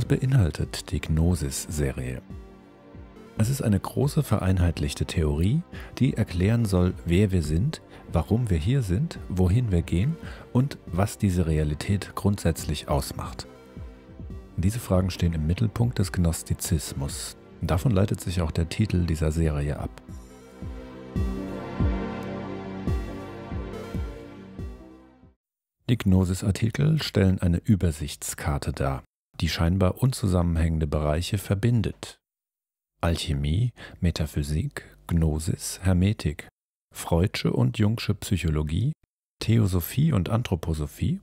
Was beinhaltet die Gnosis-Serie? Es ist eine große vereinheitlichte Theorie, die erklären soll, wer wir sind, warum wir hier sind, wohin wir gehen und was diese Realität grundsätzlich ausmacht. Diese Fragen stehen im Mittelpunkt des Gnostizismus. Davon leitet sich auch der Titel dieser Serie ab. Die Gnosis-Artikel stellen eine Übersichtskarte dar die scheinbar unzusammenhängende Bereiche verbindet. Alchemie, Metaphysik, Gnosis, Hermetik, Freudsche und Jungsche Psychologie, Theosophie und Anthroposophie,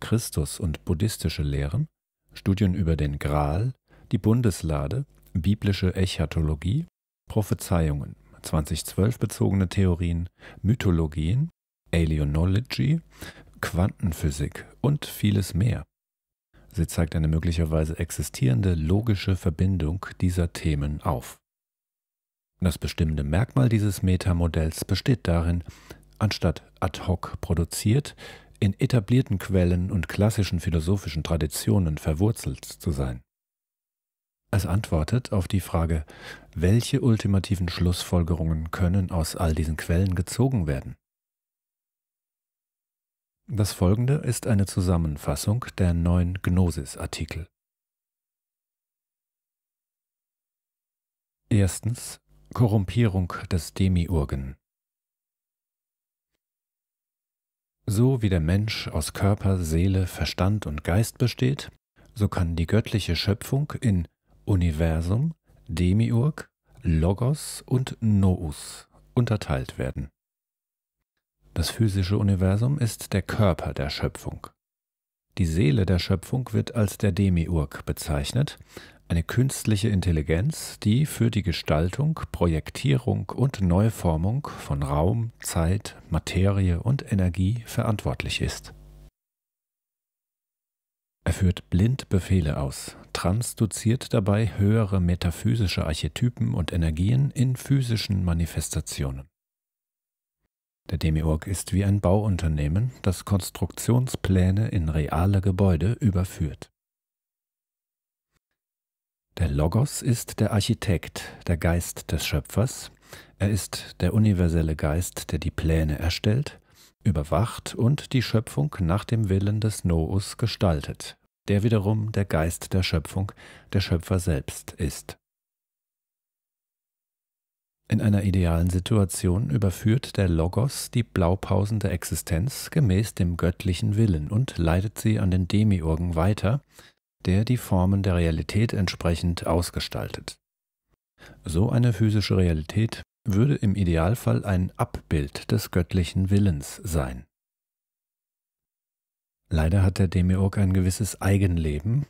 Christus und buddhistische Lehren, Studien über den Gral, die Bundeslade, biblische Echatologie, Prophezeiungen, 2012 bezogene Theorien, Mythologien, Alienology, Quantenphysik und vieles mehr. Sie zeigt eine möglicherweise existierende logische Verbindung dieser Themen auf. Das bestimmende Merkmal dieses Metamodells besteht darin, anstatt ad hoc produziert, in etablierten Quellen und klassischen philosophischen Traditionen verwurzelt zu sein. Es antwortet auf die Frage, welche ultimativen Schlussfolgerungen können aus all diesen Quellen gezogen werden? Das folgende ist eine Zusammenfassung der neun Gnosis-Artikel. Erstens Korrumpierung des Demiurgen. So wie der Mensch aus Körper, Seele, Verstand und Geist besteht, so kann die göttliche Schöpfung in Universum, Demiurg, Logos und Nous unterteilt werden. Das physische Universum ist der Körper der Schöpfung. Die Seele der Schöpfung wird als der Demiurg bezeichnet, eine künstliche Intelligenz, die für die Gestaltung, Projektierung und Neuformung von Raum, Zeit, Materie und Energie verantwortlich ist. Er führt blind Befehle aus, transduziert dabei höhere metaphysische Archetypen und Energien in physischen Manifestationen. Der Demiurg ist wie ein Bauunternehmen, das Konstruktionspläne in reale Gebäude überführt. Der Logos ist der Architekt, der Geist des Schöpfers. Er ist der universelle Geist, der die Pläne erstellt, überwacht und die Schöpfung nach dem Willen des Noos gestaltet, der wiederum der Geist der Schöpfung, der Schöpfer selbst ist. In einer idealen Situation überführt der Logos die Blaupausen der Existenz gemäß dem göttlichen Willen und leitet sie an den Demiurgen weiter, der die Formen der Realität entsprechend ausgestaltet. So eine physische Realität würde im Idealfall ein Abbild des göttlichen Willens sein. Leider hat der Demiurg ein gewisses Eigenleben.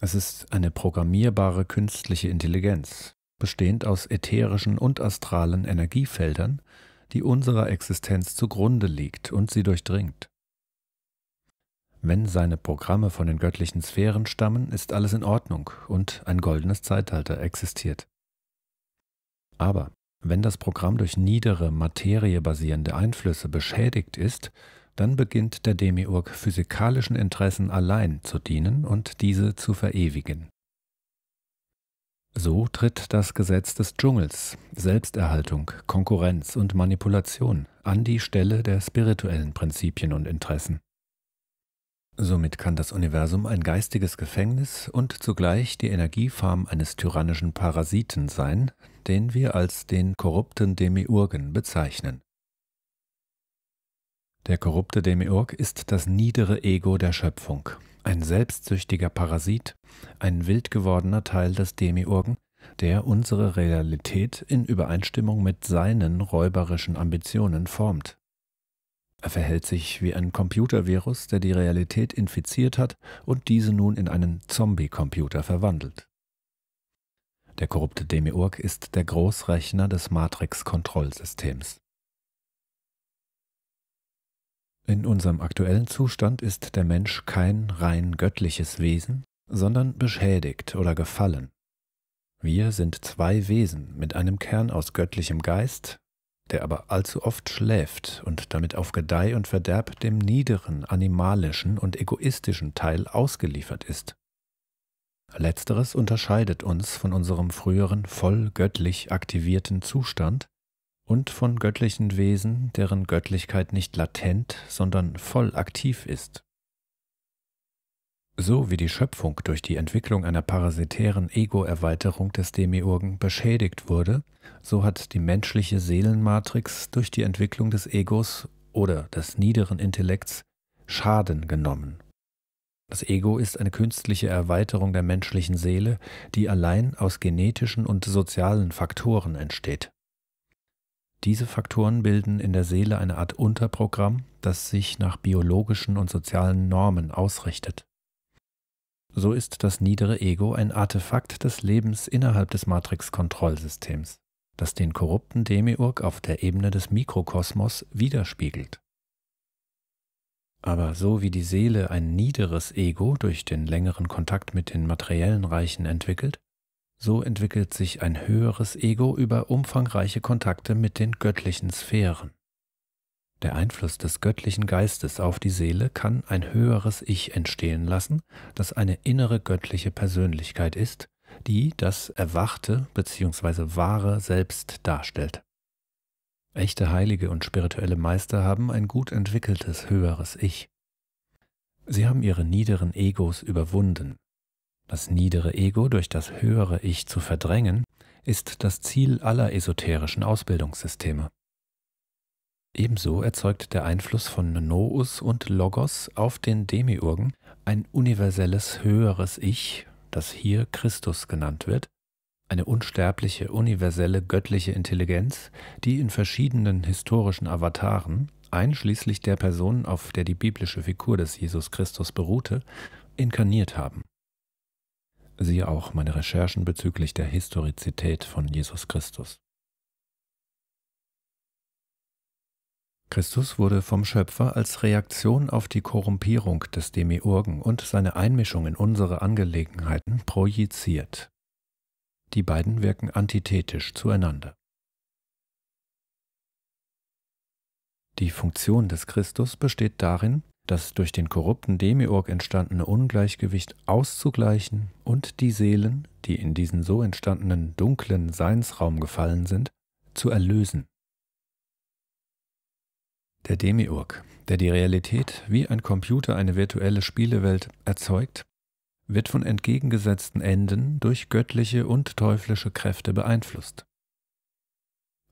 Es ist eine programmierbare künstliche Intelligenz, bestehend aus ätherischen und astralen Energiefeldern, die unserer Existenz zugrunde liegt und sie durchdringt. Wenn seine Programme von den göttlichen Sphären stammen, ist alles in Ordnung und ein goldenes Zeitalter existiert. Aber wenn das Programm durch niedere, materiebasierende Einflüsse beschädigt ist, dann beginnt der Demiurg physikalischen Interessen allein zu dienen und diese zu verewigen. So tritt das Gesetz des Dschungels, Selbsterhaltung, Konkurrenz und Manipulation an die Stelle der spirituellen Prinzipien und Interessen. Somit kann das Universum ein geistiges Gefängnis und zugleich die Energiefarm eines tyrannischen Parasiten sein, den wir als den korrupten Demiurgen bezeichnen. Der korrupte Demiurg ist das niedere Ego der Schöpfung, ein selbstsüchtiger Parasit, ein wild gewordener Teil des Demiurgen, der unsere Realität in Übereinstimmung mit seinen räuberischen Ambitionen formt. Er verhält sich wie ein Computervirus, der die Realität infiziert hat und diese nun in einen Zombie-Computer verwandelt. Der korrupte Demiurg ist der Großrechner des Matrix-Kontrollsystems. In unserem aktuellen Zustand ist der Mensch kein rein göttliches Wesen, sondern beschädigt oder gefallen. Wir sind zwei Wesen mit einem Kern aus göttlichem Geist, der aber allzu oft schläft und damit auf Gedeih und Verderb dem niederen, animalischen und egoistischen Teil ausgeliefert ist. Letzteres unterscheidet uns von unserem früheren voll göttlich aktivierten Zustand und von göttlichen Wesen, deren Göttlichkeit nicht latent, sondern voll aktiv ist so wie die Schöpfung durch die Entwicklung einer parasitären Ego-Erweiterung des Demiurgen beschädigt wurde, so hat die menschliche Seelenmatrix durch die Entwicklung des Egos oder des niederen Intellekts Schaden genommen. Das Ego ist eine künstliche Erweiterung der menschlichen Seele, die allein aus genetischen und sozialen Faktoren entsteht. Diese Faktoren bilden in der Seele eine Art Unterprogramm, das sich nach biologischen und sozialen Normen ausrichtet. So ist das niedere Ego ein Artefakt des Lebens innerhalb des Matrix-Kontrollsystems, das den korrupten Demiurg auf der Ebene des Mikrokosmos widerspiegelt. Aber so wie die Seele ein niederes Ego durch den längeren Kontakt mit den materiellen Reichen entwickelt, so entwickelt sich ein höheres Ego über umfangreiche Kontakte mit den göttlichen Sphären. Der Einfluss des göttlichen Geistes auf die Seele kann ein höheres Ich entstehen lassen, das eine innere göttliche Persönlichkeit ist, die das erwachte bzw. wahre Selbst darstellt. Echte Heilige und spirituelle Meister haben ein gut entwickeltes höheres Ich. Sie haben ihre niederen Egos überwunden. Das niedere Ego durch das höhere Ich zu verdrängen, ist das Ziel aller esoterischen Ausbildungssysteme. Ebenso erzeugt der Einfluss von Nous und Logos auf den Demiurgen ein universelles höheres Ich, das hier Christus genannt wird, eine unsterbliche, universelle, göttliche Intelligenz, die in verschiedenen historischen Avataren, einschließlich der Person, auf der die biblische Figur des Jesus Christus beruhte, inkarniert haben. Siehe auch meine Recherchen bezüglich der Historizität von Jesus Christus. Christus wurde vom Schöpfer als Reaktion auf die Korrumpierung des Demiurgen und seine Einmischung in unsere Angelegenheiten projiziert. Die beiden wirken antithetisch zueinander. Die Funktion des Christus besteht darin, das durch den korrupten Demiurg entstandene Ungleichgewicht auszugleichen und die Seelen, die in diesen so entstandenen dunklen Seinsraum gefallen sind, zu erlösen der Demiurg, der die Realität wie ein Computer eine virtuelle Spielewelt erzeugt, wird von entgegengesetzten Enden durch göttliche und teuflische Kräfte beeinflusst.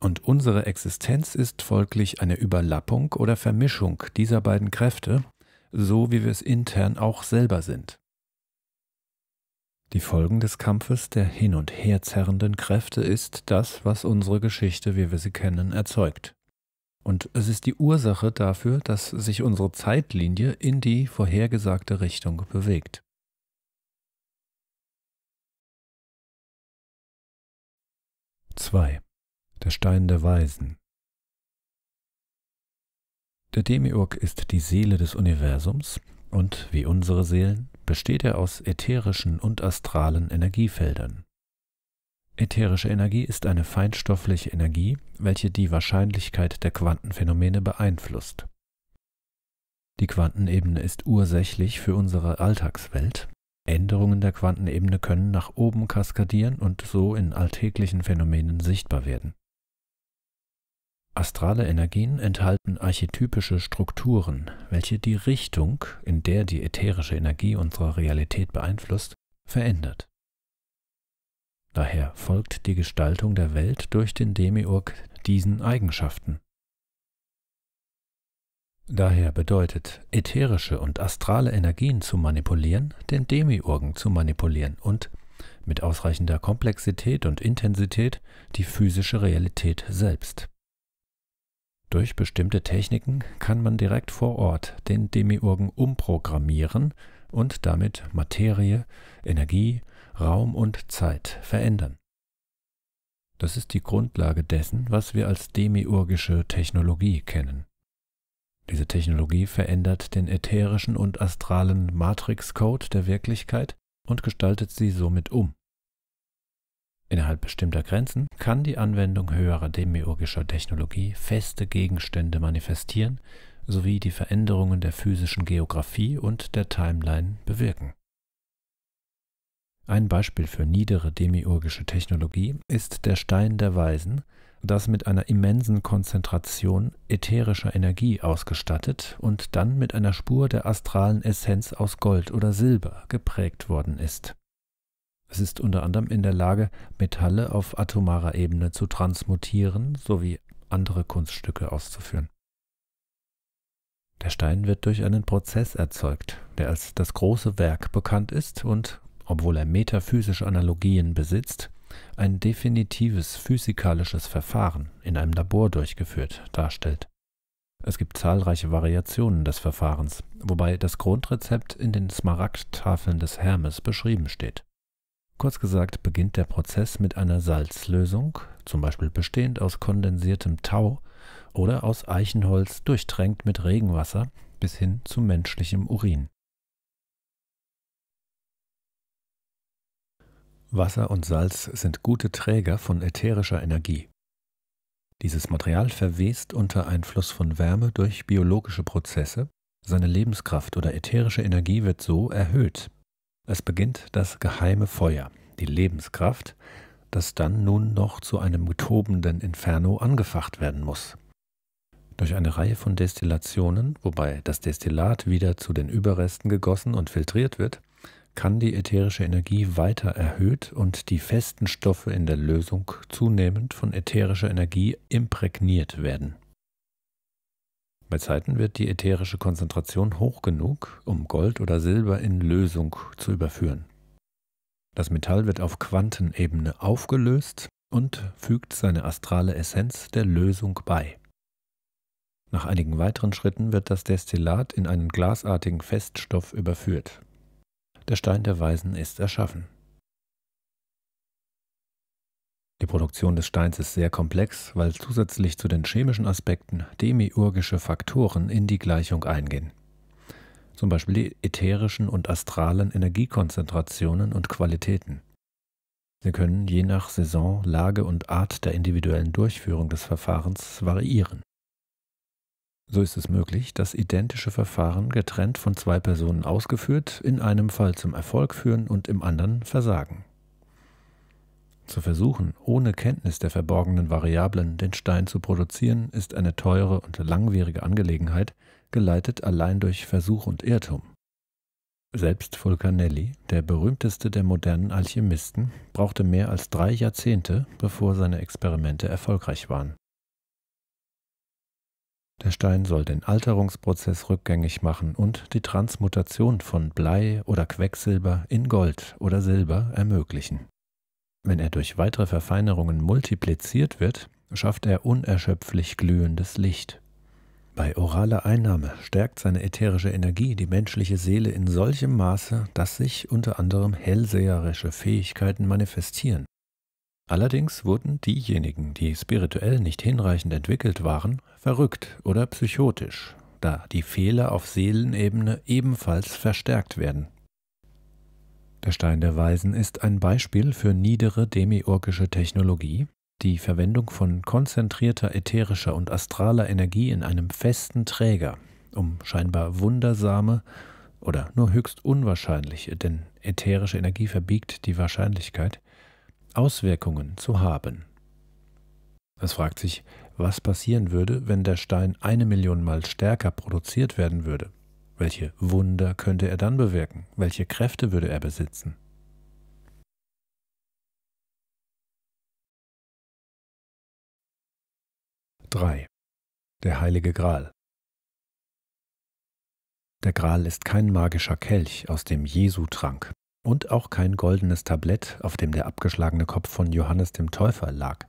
Und unsere Existenz ist folglich eine Überlappung oder Vermischung dieser beiden Kräfte, so wie wir es intern auch selber sind. Die Folgen des Kampfes der hin und her zerrenden Kräfte ist das, was unsere Geschichte, wie wir sie kennen, erzeugt. Und es ist die Ursache dafür, dass sich unsere Zeitlinie in die vorhergesagte Richtung bewegt. Zwei. Der Stein der Weisen. Der Demiurg ist die Seele des Universums und, wie unsere Seelen, besteht er aus ätherischen und astralen Energiefeldern. Ätherische Energie ist eine feinstoffliche Energie, welche die Wahrscheinlichkeit der Quantenphänomene beeinflusst. Die Quantenebene ist ursächlich für unsere Alltagswelt. Änderungen der Quantenebene können nach oben kaskadieren und so in alltäglichen Phänomenen sichtbar werden. Astrale Energien enthalten archetypische Strukturen, welche die Richtung, in der die ätherische Energie unsere Realität beeinflusst, verändert. Daher folgt die Gestaltung der Welt durch den Demiurg diesen Eigenschaften. Daher bedeutet, ätherische und astrale Energien zu manipulieren, den Demiurgen zu manipulieren und, mit ausreichender Komplexität und Intensität, die physische Realität selbst. Durch bestimmte Techniken kann man direkt vor Ort den Demiurgen umprogrammieren und damit Materie, Energie, Raum und Zeit verändern. Das ist die Grundlage dessen, was wir als demiurgische Technologie kennen. Diese Technologie verändert den ätherischen und astralen Matrixcode der Wirklichkeit und gestaltet sie somit um. Innerhalb bestimmter Grenzen kann die Anwendung höherer demiurgischer Technologie feste Gegenstände manifestieren sowie die Veränderungen der physischen Geografie und der Timeline bewirken. Ein Beispiel für niedere demiurgische Technologie ist der Stein der Weisen, das mit einer immensen Konzentration ätherischer Energie ausgestattet und dann mit einer Spur der astralen Essenz aus Gold oder Silber geprägt worden ist. Es ist unter anderem in der Lage, Metalle auf atomarer Ebene zu transmutieren sowie andere Kunststücke auszuführen. Der Stein wird durch einen Prozess erzeugt, der als das große Werk bekannt ist und obwohl er metaphysische Analogien besitzt, ein definitives physikalisches Verfahren in einem Labor durchgeführt darstellt. Es gibt zahlreiche Variationen des Verfahrens, wobei das Grundrezept in den Smaragdtafeln des Hermes beschrieben steht. Kurz gesagt beginnt der Prozess mit einer Salzlösung, zum Beispiel bestehend aus kondensiertem Tau oder aus Eichenholz durchtränkt mit Regenwasser bis hin zu menschlichem Urin. Wasser und Salz sind gute Träger von ätherischer Energie. Dieses Material verwest unter Einfluss von Wärme durch biologische Prozesse, seine Lebenskraft oder ätherische Energie wird so erhöht. Es beginnt das geheime Feuer, die Lebenskraft, das dann nun noch zu einem tobenden Inferno angefacht werden muss. Durch eine Reihe von Destillationen, wobei das Destillat wieder zu den Überresten gegossen und filtriert wird, kann die ätherische Energie weiter erhöht und die festen Stoffe in der Lösung zunehmend von ätherischer Energie imprägniert werden. Bei Zeiten wird die ätherische Konzentration hoch genug, um Gold oder Silber in Lösung zu überführen. Das Metall wird auf Quantenebene aufgelöst und fügt seine astrale Essenz der Lösung bei. Nach einigen weiteren Schritten wird das Destillat in einen glasartigen Feststoff überführt. Der Stein der Weisen ist erschaffen. Die Produktion des Steins ist sehr komplex, weil zusätzlich zu den chemischen Aspekten demiurgische Faktoren in die Gleichung eingehen. Zum Beispiel die ätherischen und astralen Energiekonzentrationen und Qualitäten. Sie können je nach Saison, Lage und Art der individuellen Durchführung des Verfahrens variieren so ist es möglich, dass identische Verfahren getrennt von zwei Personen ausgeführt, in einem Fall zum Erfolg führen und im anderen versagen. Zu versuchen, ohne Kenntnis der verborgenen Variablen den Stein zu produzieren, ist eine teure und langwierige Angelegenheit, geleitet allein durch Versuch und Irrtum. Selbst Vulcanelli, der berühmteste der modernen Alchemisten, brauchte mehr als drei Jahrzehnte, bevor seine Experimente erfolgreich waren. Der Stein soll den Alterungsprozess rückgängig machen und die Transmutation von Blei oder Quecksilber in Gold oder Silber ermöglichen. Wenn er durch weitere Verfeinerungen multipliziert wird, schafft er unerschöpflich glühendes Licht. Bei oraler Einnahme stärkt seine ätherische Energie die menschliche Seele in solchem Maße, dass sich unter anderem hellseherische Fähigkeiten manifestieren, Allerdings wurden diejenigen, die spirituell nicht hinreichend entwickelt waren, verrückt oder psychotisch, da die Fehler auf Seelenebene ebenfalls verstärkt werden. Der Stein der Weisen ist ein Beispiel für niedere demiurgische Technologie, die Verwendung von konzentrierter ätherischer und astraler Energie in einem festen Träger, um scheinbar wundersame oder nur höchst unwahrscheinliche, denn ätherische Energie verbiegt die Wahrscheinlichkeit, Auswirkungen zu haben. Es fragt sich, was passieren würde, wenn der Stein eine Million Mal stärker produziert werden würde. Welche Wunder könnte er dann bewirken? Welche Kräfte würde er besitzen? Drei. Der heilige Gral. Der Gral ist kein magischer Kelch, aus dem Jesu trank und auch kein goldenes Tablett, auf dem der abgeschlagene Kopf von Johannes dem Täufer lag.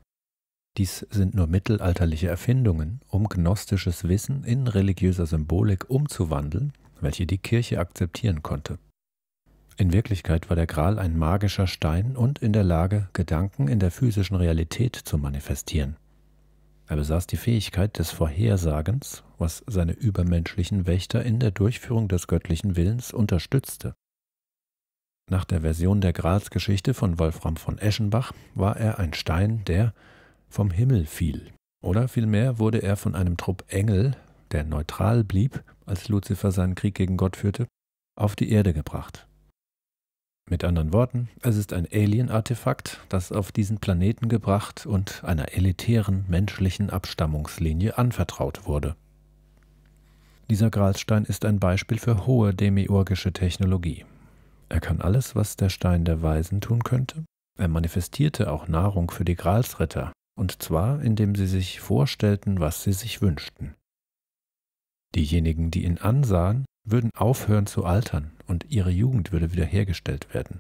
Dies sind nur mittelalterliche Erfindungen, um gnostisches Wissen in religiöser Symbolik umzuwandeln, welche die Kirche akzeptieren konnte. In Wirklichkeit war der Gral ein magischer Stein und in der Lage, Gedanken in der physischen Realität zu manifestieren. Er besaß die Fähigkeit des Vorhersagens, was seine übermenschlichen Wächter in der Durchführung des göttlichen Willens unterstützte. Nach der Version der Graz-Geschichte von Wolfram von Eschenbach war er ein Stein, der vom Himmel fiel. Oder vielmehr wurde er von einem Trupp Engel, der neutral blieb, als Luzifer seinen Krieg gegen Gott führte, auf die Erde gebracht. Mit anderen Worten, es ist ein Alien-Artefakt, das auf diesen Planeten gebracht und einer elitären menschlichen Abstammungslinie anvertraut wurde. Dieser Gralsstein ist ein Beispiel für hohe demiurgische Technologie er kann alles, was der Stein der Weisen tun könnte. Er manifestierte auch Nahrung für die Gralsritter, und zwar indem sie sich vorstellten, was sie sich wünschten. Diejenigen, die ihn ansahen, würden aufhören zu altern und ihre Jugend würde wiederhergestellt werden.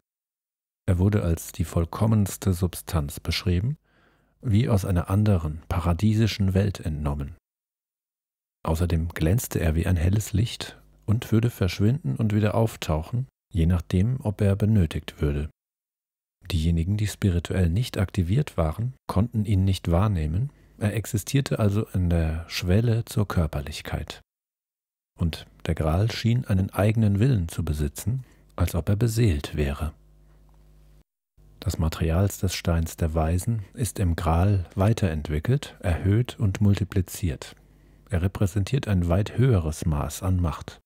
Er wurde als die vollkommenste Substanz beschrieben, wie aus einer anderen, paradiesischen Welt entnommen. Außerdem glänzte er wie ein helles Licht und würde verschwinden und wieder auftauchen, je nachdem, ob er benötigt würde. Diejenigen, die spirituell nicht aktiviert waren, konnten ihn nicht wahrnehmen, er existierte also in der Schwelle zur Körperlichkeit. Und der Gral schien einen eigenen Willen zu besitzen, als ob er beseelt wäre. Das Material des Steins der Weisen ist im Gral weiterentwickelt, erhöht und multipliziert. Er repräsentiert ein weit höheres Maß an Macht.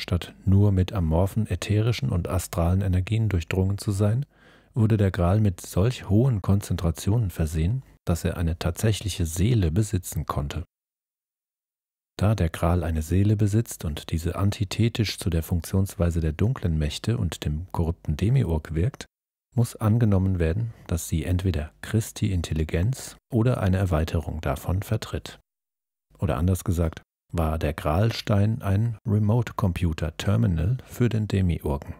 Statt nur mit amorphen, ätherischen und astralen Energien durchdrungen zu sein, wurde der Gral mit solch hohen Konzentrationen versehen, dass er eine tatsächliche Seele besitzen konnte. Da der Gral eine Seele besitzt und diese antithetisch zu der Funktionsweise der dunklen Mächte und dem korrupten Demiurg wirkt, muss angenommen werden, dass sie entweder Christi Intelligenz oder eine Erweiterung davon vertritt. Oder anders gesagt, war der Gralstein ein Remote-Computer-Terminal für den Demiurgen.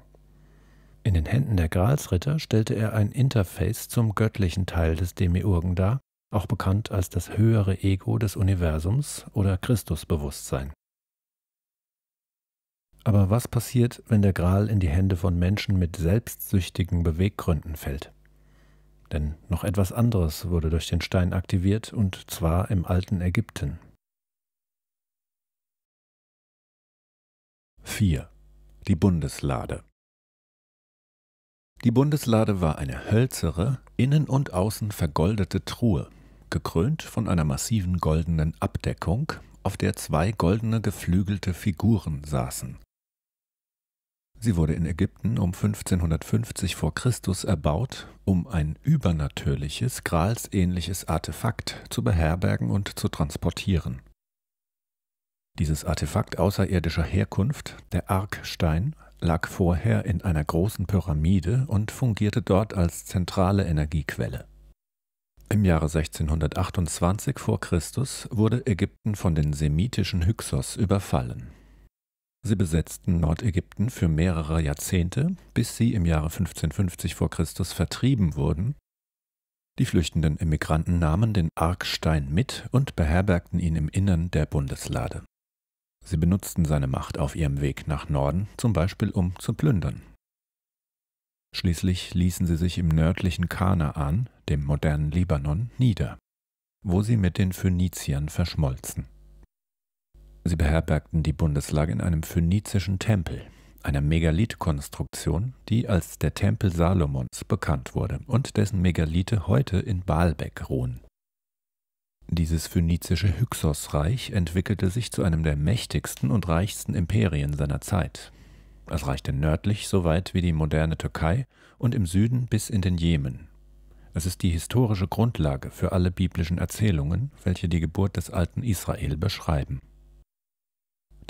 In den Händen der Gralsritter stellte er ein Interface zum göttlichen Teil des Demiurgen dar, auch bekannt als das höhere Ego des Universums oder Christusbewusstsein. Aber was passiert, wenn der Gral in die Hände von Menschen mit selbstsüchtigen Beweggründen fällt? Denn noch etwas anderes wurde durch den Stein aktiviert, und zwar im alten Ägypten, 4. Die Bundeslade Die Bundeslade war eine hölzere, innen und außen vergoldete Truhe, gekrönt von einer massiven goldenen Abdeckung, auf der zwei goldene geflügelte Figuren saßen. Sie wurde in Ägypten um 1550 vor Christus erbaut, um ein übernatürliches, gralsähnliches Artefakt zu beherbergen und zu transportieren. Dieses Artefakt außerirdischer Herkunft, der Arkstein, lag vorher in einer großen Pyramide und fungierte dort als zentrale Energiequelle. Im Jahre 1628 vor Christus wurde Ägypten von den semitischen Hyksos überfallen. Sie besetzten Nordägypten für mehrere Jahrzehnte, bis sie im Jahre 1550 vor Christus vertrieben wurden. Die flüchtenden Emigranten nahmen den Arkstein mit und beherbergten ihn im Innern der Bundeslade. Sie benutzten seine Macht auf ihrem Weg nach Norden, zum Beispiel um zu plündern. Schließlich ließen sie sich im nördlichen Kanaan, dem modernen Libanon, nieder, wo sie mit den Phöniziern verschmolzen. Sie beherbergten die Bundeslage in einem phönizischen Tempel, einer Megalithkonstruktion, die als der Tempel Salomons bekannt wurde und dessen Megalithe heute in Baalbek ruhen. Dieses phönizische Hyksosreich entwickelte sich zu einem der mächtigsten und reichsten Imperien seiner Zeit. Es reichte nördlich so weit wie die moderne Türkei und im Süden bis in den Jemen. Es ist die historische Grundlage für alle biblischen Erzählungen, welche die Geburt des alten Israel beschreiben.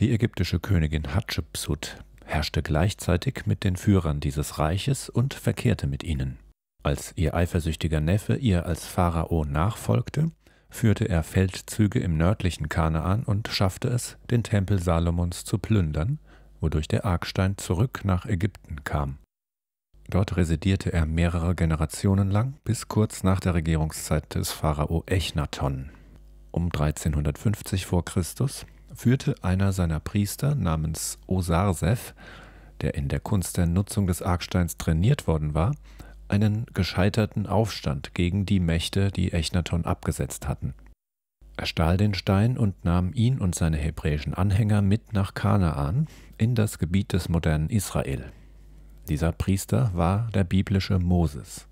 Die ägyptische Königin Hatschepsut herrschte gleichzeitig mit den Führern dieses Reiches und verkehrte mit ihnen. Als ihr eifersüchtiger Neffe ihr als Pharao nachfolgte, führte er Feldzüge im nördlichen Kanaan und schaffte es, den Tempel Salomons zu plündern, wodurch der Arkstein zurück nach Ägypten kam. Dort residierte er mehrere Generationen lang bis kurz nach der Regierungszeit des Pharao Echnaton. Um 1350 v. Chr. führte einer seiner Priester namens Osarsef, der in der Kunst der Nutzung des Arksteins trainiert worden war, einen gescheiterten Aufstand gegen die Mächte, die Echnaton abgesetzt hatten. Er stahl den Stein und nahm ihn und seine hebräischen Anhänger mit nach Kanaan, in das Gebiet des modernen Israel. Dieser Priester war der biblische Moses.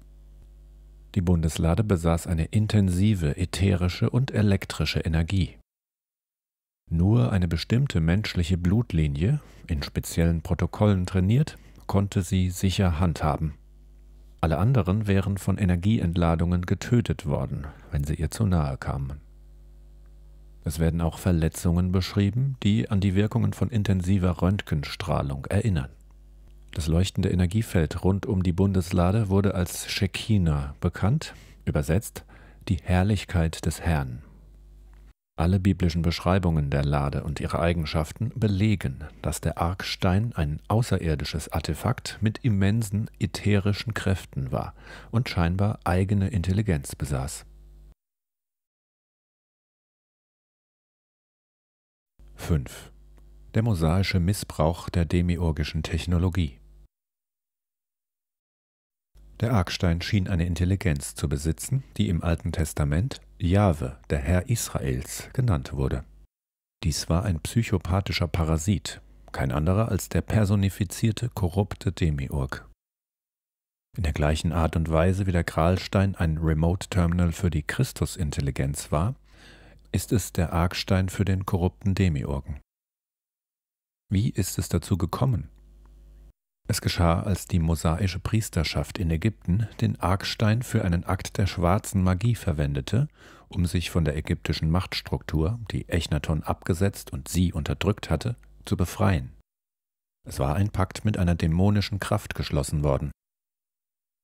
Die Bundeslade besaß eine intensive ätherische und elektrische Energie. Nur eine bestimmte menschliche Blutlinie, in speziellen Protokollen trainiert, konnte sie sicher handhaben alle anderen wären von Energieentladungen getötet worden, wenn sie ihr zu nahe kamen. Es werden auch Verletzungen beschrieben, die an die Wirkungen von intensiver Röntgenstrahlung erinnern. Das leuchtende Energiefeld rund um die Bundeslade wurde als Shekina bekannt, übersetzt die Herrlichkeit des Herrn. Alle biblischen Beschreibungen der Lade und ihrer Eigenschaften belegen, dass der Arkstein ein außerirdisches Artefakt mit immensen ätherischen Kräften war und scheinbar eigene Intelligenz besaß. Fünf der mosaische Missbrauch der demiurgischen Technologie. Der Arkstein schien eine Intelligenz zu besitzen, die im Alten Testament Jahwe, der Herr Israels, genannt wurde. Dies war ein psychopathischer Parasit, kein anderer als der personifizierte, korrupte Demiurg. In der gleichen Art und Weise wie der Kralstein ein Remote Terminal für die Christusintelligenz war, ist es der Argstein für den korrupten Demiurgen. Wie ist es dazu gekommen, es geschah, als die mosaische Priesterschaft in Ägypten den Arkstein für einen Akt der schwarzen Magie verwendete, um sich von der ägyptischen Machtstruktur, die Echnaton abgesetzt und sie unterdrückt hatte, zu befreien. Es war ein Pakt mit einer dämonischen Kraft geschlossen worden.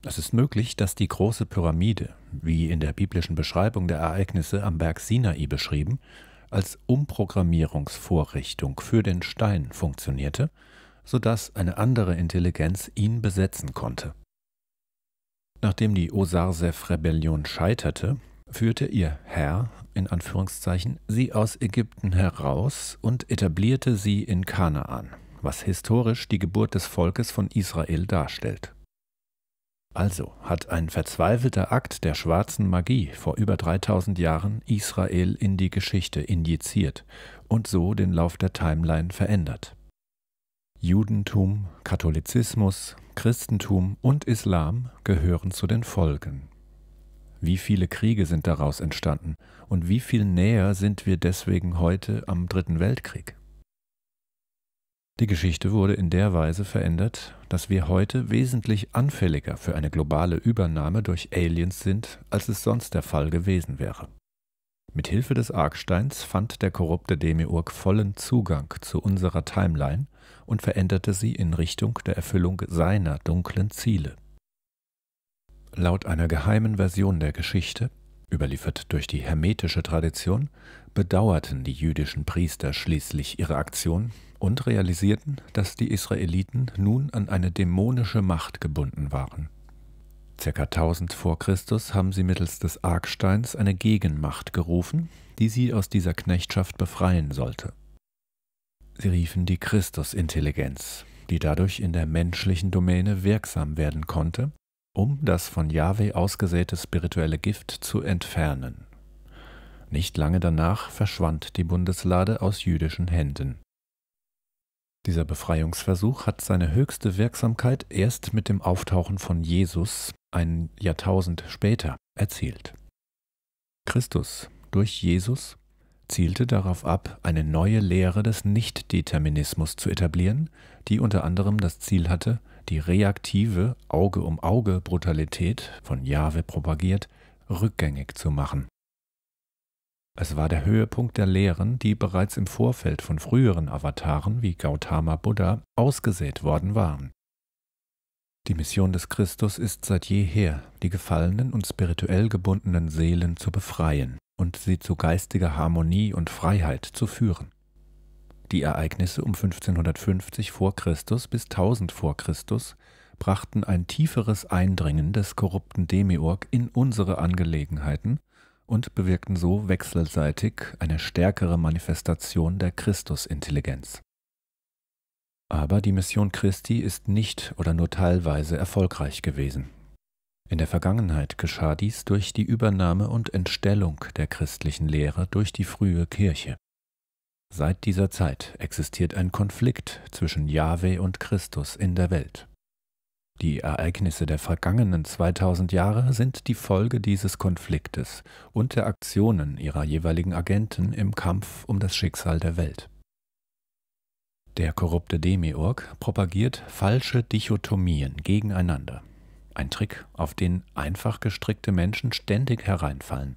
Es ist möglich, dass die große Pyramide, wie in der biblischen Beschreibung der Ereignisse am Berg Sinai beschrieben, als Umprogrammierungsvorrichtung für den Stein funktionierte sodass eine andere Intelligenz ihn besetzen konnte. Nachdem die osarsef rebellion scheiterte, führte ihr Herr in Anführungszeichen sie aus Ägypten heraus und etablierte sie in Kanaan, was historisch die Geburt des Volkes von Israel darstellt. Also hat ein verzweifelter Akt der schwarzen Magie vor über 3000 Jahren Israel in die Geschichte injiziert und so den Lauf der Timeline verändert. Judentum, Katholizismus, Christentum und Islam gehören zu den Folgen. Wie viele Kriege sind daraus entstanden und wie viel näher sind wir deswegen heute am Dritten Weltkrieg? Die Geschichte wurde in der Weise verändert, dass wir heute wesentlich anfälliger für eine globale Übernahme durch Aliens sind, als es sonst der Fall gewesen wäre. Mit Hilfe des Arksteins fand der korrupte Demiurg vollen Zugang zu unserer Timeline und veränderte sie in Richtung der Erfüllung seiner dunklen Ziele. Laut einer geheimen Version der Geschichte, überliefert durch die hermetische Tradition, bedauerten die jüdischen Priester schließlich ihre Aktion und realisierten, dass die Israeliten nun an eine dämonische Macht gebunden waren. Circa 1000 vor Christus haben sie mittels des Arksteins eine Gegenmacht gerufen, die sie aus dieser Knechtschaft befreien sollte. Sie riefen die Christusintelligenz, die dadurch in der menschlichen Domäne wirksam werden konnte, um das von Yahweh ausgesäte spirituelle Gift zu entfernen. Nicht lange danach verschwand die Bundeslade aus jüdischen Händen. Dieser Befreiungsversuch hat seine höchste Wirksamkeit erst mit dem Auftauchen von Jesus ein Jahrtausend später erzielt. Christus durch Jesus zielte darauf ab, eine neue Lehre des Nichtdeterminismus zu etablieren, die unter anderem das Ziel hatte, die reaktive Auge-um-Auge-Brutalität, von Jahwe propagiert, rückgängig zu machen. Es war der Höhepunkt der Lehren, die bereits im Vorfeld von früheren Avataren wie Gautama Buddha ausgesät worden waren. Die Mission des Christus ist seit jeher, die gefallenen und spirituell gebundenen Seelen zu befreien und sie zu geistiger Harmonie und Freiheit zu führen. Die Ereignisse um 1550 vor Christus bis 1000 vor Christus brachten ein tieferes Eindringen des korrupten Demiurg in unsere Angelegenheiten und bewirkten so wechselseitig eine stärkere Manifestation der Christusintelligenz. Aber die Mission Christi ist nicht oder nur teilweise erfolgreich gewesen, in der Vergangenheit geschah dies durch die Übernahme und Entstellung der christlichen Lehre durch die frühe Kirche. Seit dieser Zeit existiert ein Konflikt zwischen Jahwe und Christus in der Welt. Die Ereignisse der vergangenen 2000 Jahre sind die Folge dieses Konfliktes und der Aktionen ihrer jeweiligen Agenten im Kampf um das Schicksal der Welt. Der korrupte Demiurg propagiert falsche Dichotomien gegeneinander. Ein Trick, auf den einfach gestrickte Menschen ständig hereinfallen.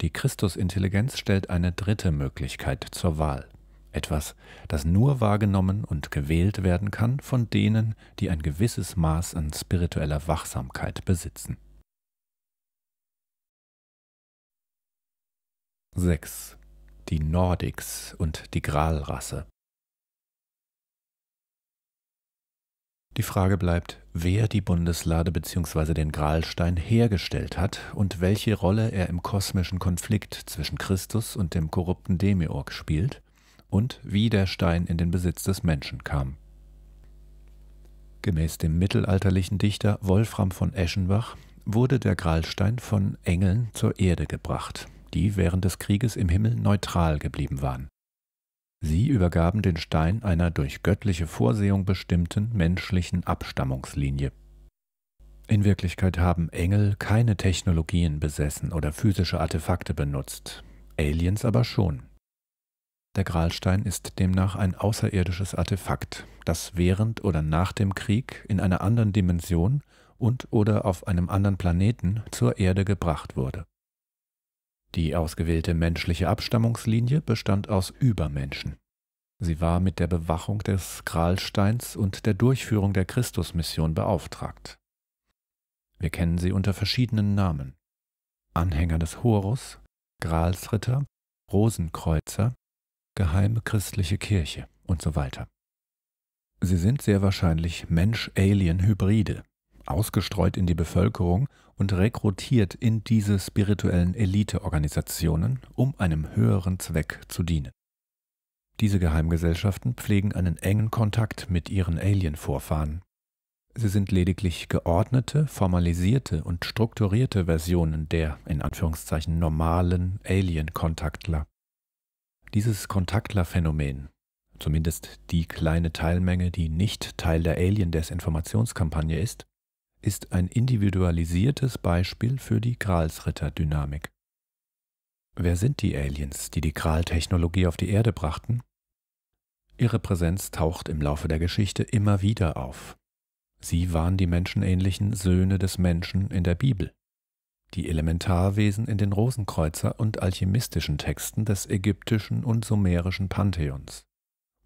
Die Christusintelligenz stellt eine dritte Möglichkeit zur Wahl. Etwas, das nur wahrgenommen und gewählt werden kann von denen, die ein gewisses Maß an spiritueller Wachsamkeit besitzen. 6. Die Nordics und die Gralrasse. Die Frage bleibt, wer die Bundeslade bzw. den Gralstein hergestellt hat und welche Rolle er im kosmischen Konflikt zwischen Christus und dem korrupten Demiurg spielt und wie der Stein in den Besitz des Menschen kam. Gemäß dem mittelalterlichen Dichter Wolfram von Eschenbach wurde der Gralstein von Engeln zur Erde gebracht, die während des Krieges im Himmel neutral geblieben waren Sie übergaben den Stein einer durch göttliche Vorsehung bestimmten menschlichen Abstammungslinie. In Wirklichkeit haben Engel keine Technologien besessen oder physische Artefakte benutzt, Aliens aber schon. Der Gralstein ist demnach ein außerirdisches Artefakt, das während oder nach dem Krieg in einer anderen Dimension und oder auf einem anderen Planeten zur Erde gebracht wurde. Die ausgewählte menschliche Abstammungslinie bestand aus Übermenschen. Sie war mit der Bewachung des Gralsteins und der Durchführung der Christusmission beauftragt. Wir kennen sie unter verschiedenen Namen. Anhänger des Horus, Gralsritter, Rosenkreuzer, Geheime christliche Kirche und so weiter. Sie sind sehr wahrscheinlich Mensch-Alien-Hybride, ausgestreut in die Bevölkerung und rekrutiert in diese spirituellen Eliteorganisationen, um einem höheren Zweck zu dienen. Diese Geheimgesellschaften pflegen einen engen Kontakt mit ihren Alien-Vorfahren. Sie sind lediglich geordnete, formalisierte und strukturierte Versionen der in Anführungszeichen normalen Alien-Kontaktler. Dieses Kontaktler-Phänomen, zumindest die kleine Teilmenge, die nicht Teil der Alien-Desinformationskampagne ist, ist ein individualisiertes Beispiel für die Gralsritter-Dynamik. Wer sind die Aliens, die die gral technologie auf die Erde brachten? Ihre Präsenz taucht im Laufe der Geschichte immer wieder auf. Sie waren die menschenähnlichen Söhne des Menschen in der Bibel, die Elementarwesen in den Rosenkreuzer und alchemistischen Texten des ägyptischen und sumerischen Pantheons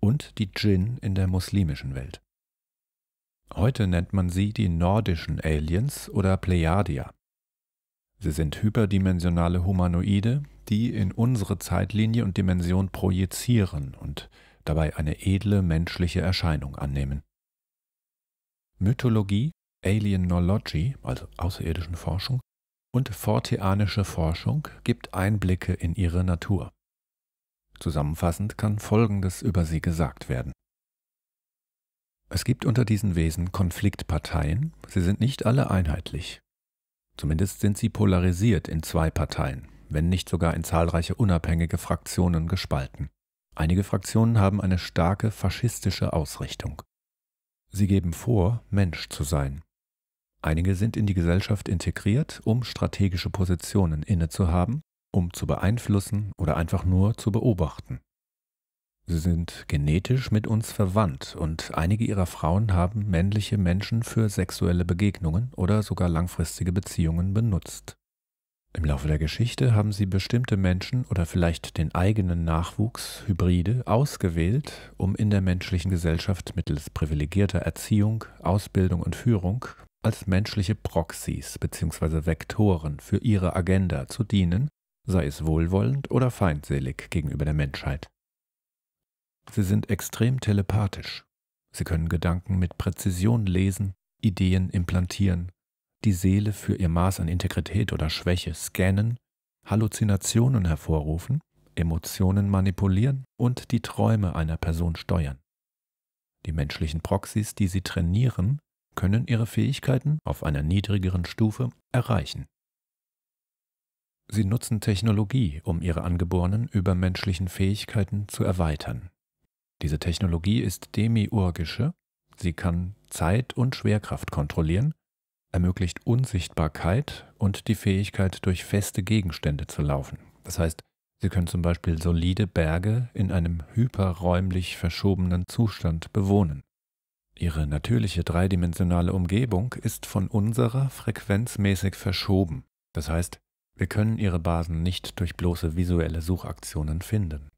und die Djinn in der muslimischen Welt. Heute nennt man sie die nordischen Aliens oder Plejadier. Sie sind hyperdimensionale Humanoide, die in unsere Zeitlinie und Dimension projizieren und dabei eine edle menschliche Erscheinung annehmen. Mythologie, Alienology, also außerirdischen Forschung, und forteanische Forschung gibt Einblicke in ihre Natur. Zusammenfassend kann Folgendes über sie gesagt werden. Es gibt unter diesen Wesen Konfliktparteien, sie sind nicht alle einheitlich. Zumindest sind sie polarisiert in zwei Parteien, wenn nicht sogar in zahlreiche unabhängige Fraktionen gespalten. Einige Fraktionen haben eine starke faschistische Ausrichtung. Sie geben vor, Mensch zu sein. Einige sind in die Gesellschaft integriert, um strategische Positionen innezuhaben, um zu beeinflussen oder einfach nur zu beobachten. Sie sind genetisch mit uns verwandt und einige ihrer Frauen haben männliche Menschen für sexuelle Begegnungen oder sogar langfristige Beziehungen benutzt. Im Laufe der Geschichte haben sie bestimmte Menschen oder vielleicht den eigenen Nachwuchs, Hybride, ausgewählt, um in der menschlichen Gesellschaft mittels privilegierter Erziehung, Ausbildung und Führung als menschliche Proxys bzw. Vektoren für ihre Agenda zu dienen, sei es wohlwollend oder feindselig gegenüber der Menschheit. Sie sind extrem telepathisch. Sie können Gedanken mit Präzision lesen, Ideen implantieren, die Seele für ihr Maß an Integrität oder Schwäche scannen, Halluzinationen hervorrufen, Emotionen manipulieren und die Träume einer Person steuern. Die menschlichen Proxys, die sie trainieren, können ihre Fähigkeiten auf einer niedrigeren Stufe erreichen. Sie nutzen Technologie, um ihre angeborenen übermenschlichen Fähigkeiten zu erweitern. Diese Technologie ist demiurgische. Sie kann Zeit und Schwerkraft kontrollieren, ermöglicht Unsichtbarkeit und die Fähigkeit, durch feste Gegenstände zu laufen. Das heißt, Sie können zum Beispiel solide Berge in einem hyperräumlich verschobenen Zustand bewohnen. Ihre natürliche dreidimensionale Umgebung ist von unserer frequenzmäßig verschoben. Das heißt, wir können Ihre Basen nicht durch bloße visuelle Suchaktionen finden.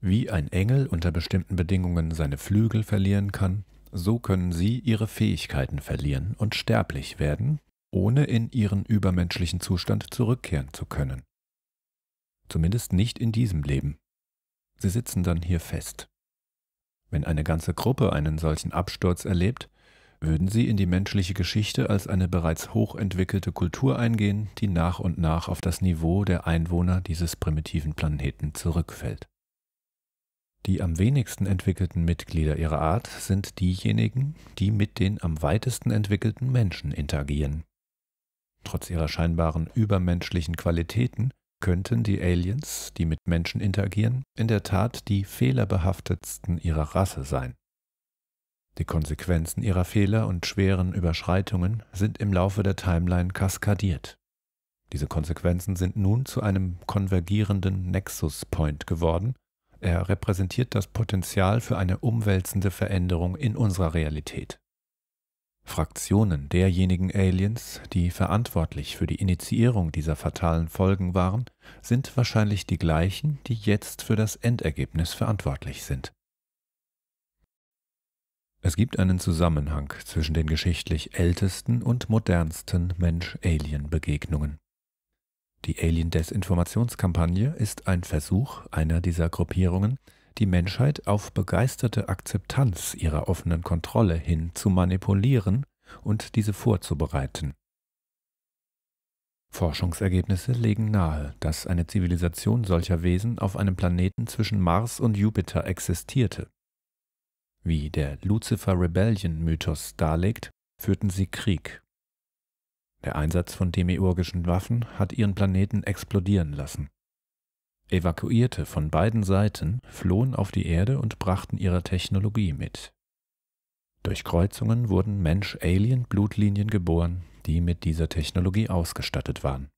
Wie ein Engel unter bestimmten Bedingungen seine Flügel verlieren kann, so können sie ihre Fähigkeiten verlieren und sterblich werden, ohne in ihren übermenschlichen Zustand zurückkehren zu können. Zumindest nicht in diesem Leben. Sie sitzen dann hier fest. Wenn eine ganze Gruppe einen solchen Absturz erlebt, würden sie in die menschliche Geschichte als eine bereits hochentwickelte Kultur eingehen, die nach und nach auf das Niveau der Einwohner dieses primitiven Planeten zurückfällt. Die am wenigsten entwickelten Mitglieder ihrer Art sind diejenigen, die mit den am weitesten entwickelten Menschen interagieren. Trotz ihrer scheinbaren übermenschlichen Qualitäten könnten die Aliens, die mit Menschen interagieren, in der Tat die fehlerbehaftetsten ihrer Rasse sein. Die Konsequenzen ihrer Fehler und schweren Überschreitungen sind im Laufe der Timeline kaskadiert. Diese Konsequenzen sind nun zu einem konvergierenden Nexus Point geworden, er repräsentiert das Potenzial für eine umwälzende Veränderung in unserer Realität. Fraktionen derjenigen Aliens, die verantwortlich für die Initiierung dieser fatalen Folgen waren, sind wahrscheinlich die gleichen, die jetzt für das Endergebnis verantwortlich sind. Es gibt einen Zusammenhang zwischen den geschichtlich ältesten und modernsten Mensch-Alien-Begegnungen. Die Alien-Desinformationskampagne ist ein Versuch einer dieser Gruppierungen, die Menschheit auf begeisterte Akzeptanz ihrer offenen Kontrolle hin zu manipulieren und diese vorzubereiten. Forschungsergebnisse legen nahe, dass eine Zivilisation solcher Wesen auf einem Planeten zwischen Mars und Jupiter existierte. Wie der Lucifer Rebellion Mythos darlegt, führten sie Krieg der Einsatz von demiurgischen Waffen hat ihren Planeten explodieren lassen. Evakuierte von beiden Seiten flohen auf die Erde und brachten ihre Technologie mit. Durch Kreuzungen wurden Mensch-Alien-Blutlinien geboren, die mit dieser Technologie ausgestattet waren.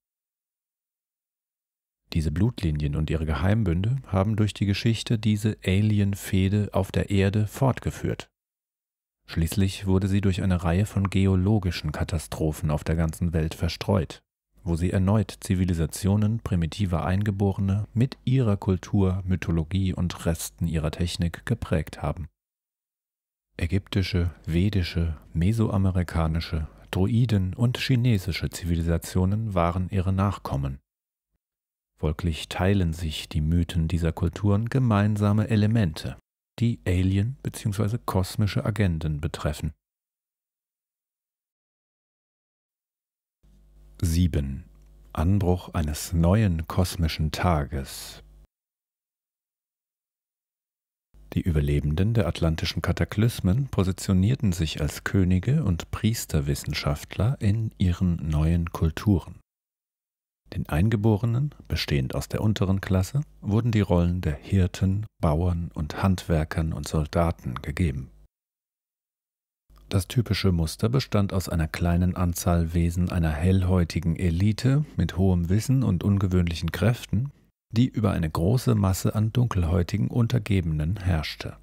Diese Blutlinien und ihre Geheimbünde haben durch die Geschichte diese Alien-Fehde auf der Erde fortgeführt. Schließlich wurde sie durch eine Reihe von geologischen Katastrophen auf der ganzen Welt verstreut, wo sie erneut Zivilisationen primitiver Eingeborene mit ihrer Kultur, Mythologie und Resten ihrer Technik geprägt haben. Ägyptische, vedische, mesoamerikanische, Druiden und chinesische Zivilisationen waren ihre Nachkommen. Folglich teilen sich die Mythen dieser Kulturen gemeinsame Elemente, die Alien bzw. kosmische Agenden betreffen. 7. Anbruch eines neuen kosmischen Tages. Die Überlebenden der atlantischen Kataklysmen positionierten sich als Könige und Priesterwissenschaftler in ihren neuen Kulturen. Den Eingeborenen, bestehend aus der unteren Klasse, wurden die Rollen der Hirten, Bauern und Handwerkern und Soldaten gegeben. Das typische Muster bestand aus einer kleinen Anzahl Wesen einer hellhäutigen Elite mit hohem Wissen und ungewöhnlichen Kräften, die über eine große Masse an dunkelhäutigen Untergebenen herrschte.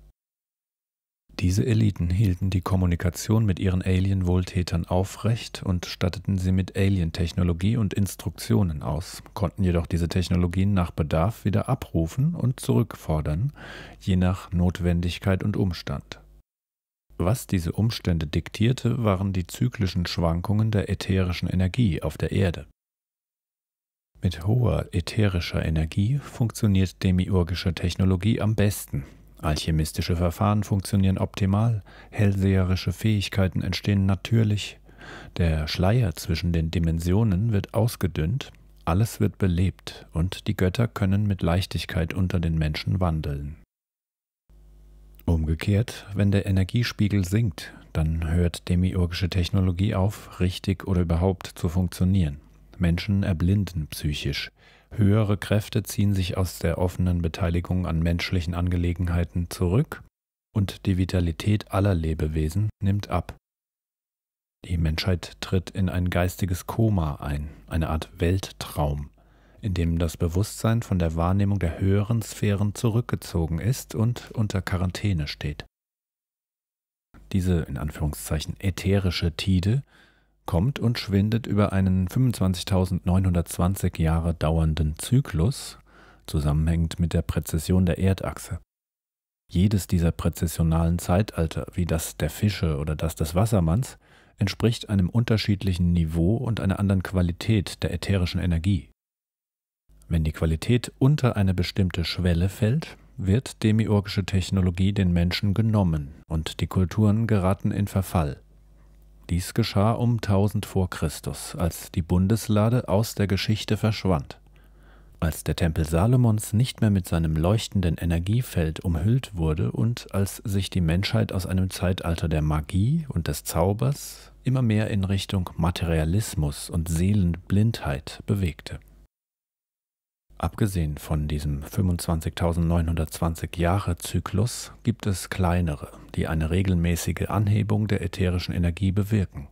Diese Eliten hielten die Kommunikation mit ihren Alien-Wohltätern aufrecht und statteten sie mit Alien-Technologie und Instruktionen aus, konnten jedoch diese Technologien nach Bedarf wieder abrufen und zurückfordern, je nach Notwendigkeit und Umstand. Was diese Umstände diktierte, waren die zyklischen Schwankungen der ätherischen Energie auf der Erde. Mit hoher ätherischer Energie funktioniert demiurgische Technologie am besten, Alchemistische Verfahren funktionieren optimal, hellseherische Fähigkeiten entstehen natürlich, der Schleier zwischen den Dimensionen wird ausgedünnt, alles wird belebt und die Götter können mit Leichtigkeit unter den Menschen wandeln. Umgekehrt, wenn der Energiespiegel sinkt, dann hört demiurgische Technologie auf, richtig oder überhaupt zu funktionieren. Menschen erblinden psychisch. Höhere Kräfte ziehen sich aus der offenen Beteiligung an menschlichen Angelegenheiten zurück und die Vitalität aller Lebewesen nimmt ab. Die Menschheit tritt in ein geistiges Koma ein, eine Art Welttraum, in dem das Bewusstsein von der Wahrnehmung der höheren Sphären zurückgezogen ist und unter Quarantäne steht. Diese in Anführungszeichen ätherische Tide kommt und schwindet über einen 25.920 Jahre dauernden Zyklus, zusammenhängend mit der Präzession der Erdachse. Jedes dieser präzessionalen Zeitalter, wie das der Fische oder das des Wassermanns, entspricht einem unterschiedlichen Niveau und einer anderen Qualität der ätherischen Energie. Wenn die Qualität unter eine bestimmte Schwelle fällt, wird demiurgische Technologie den Menschen genommen und die Kulturen geraten in Verfall. Dies geschah um 1000 vor Christus, als die Bundeslade aus der Geschichte verschwand. Als der Tempel Salomons nicht mehr mit seinem leuchtenden Energiefeld umhüllt wurde und als sich die Menschheit aus einem Zeitalter der Magie und des Zaubers immer mehr in Richtung Materialismus und Seelenblindheit bewegte. Abgesehen von diesem 25.920 Jahre Zyklus gibt es kleinere, die eine regelmäßige Anhebung der ätherischen Energie bewirken.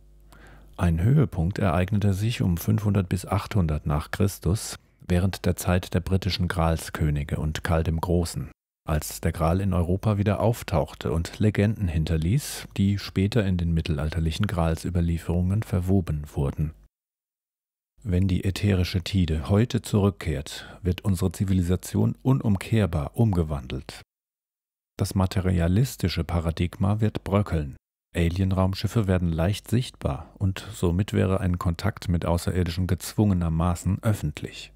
Ein Höhepunkt ereignete sich um 500 bis 800 nach Christus während der Zeit der britischen Gralskönige und Karl dem Großen, als der Gral in Europa wieder auftauchte und Legenden hinterließ, die später in den mittelalterlichen Gralsüberlieferungen verwoben wurden. Wenn die ätherische Tide heute zurückkehrt, wird unsere Zivilisation unumkehrbar umgewandelt. Das materialistische Paradigma wird bröckeln. Alien-Raumschiffe werden leicht sichtbar und somit wäre ein Kontakt mit Außerirdischen gezwungenermaßen öffentlich.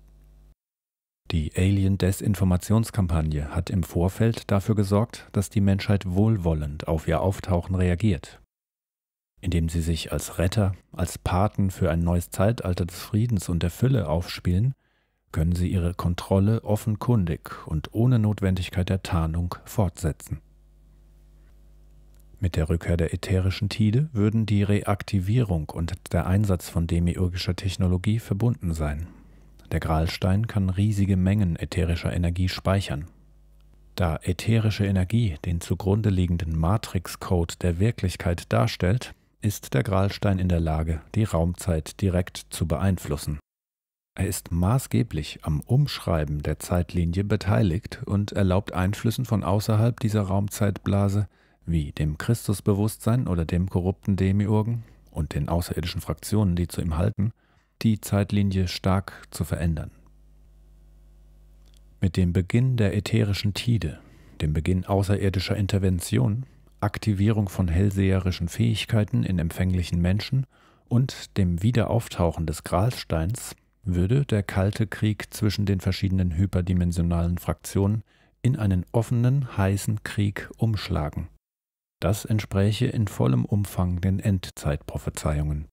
Die Alien-Desinformationskampagne hat im Vorfeld dafür gesorgt, dass die Menschheit wohlwollend auf ihr Auftauchen reagiert indem sie sich als Retter, als Paten für ein neues Zeitalter des Friedens und der Fülle aufspielen, können sie ihre Kontrolle offenkundig und ohne Notwendigkeit der Tarnung fortsetzen. Mit der Rückkehr der ätherischen Tide würden die Reaktivierung und der Einsatz von demiurgischer Technologie verbunden sein. Der Gralstein kann riesige Mengen ätherischer Energie speichern, da ätherische Energie den zugrunde liegenden Matrix-Code der Wirklichkeit darstellt, ist der Gralstein in der Lage, die Raumzeit direkt zu beeinflussen. Er ist maßgeblich am Umschreiben der Zeitlinie beteiligt und erlaubt Einflüssen von außerhalb dieser Raumzeitblase, wie dem Christusbewusstsein oder dem korrupten Demiurgen und den außerirdischen Fraktionen, die zu ihm halten, die Zeitlinie stark zu verändern. Mit dem Beginn der ätherischen Tide, dem Beginn außerirdischer Intervention, Aktivierung von hellseherischen Fähigkeiten in empfänglichen Menschen und dem Wiederauftauchen des Gralsteins würde der Kalte Krieg zwischen den verschiedenen hyperdimensionalen Fraktionen in einen offenen, heißen Krieg umschlagen. Das entspräche in vollem Umfang den Endzeitprophezeiungen.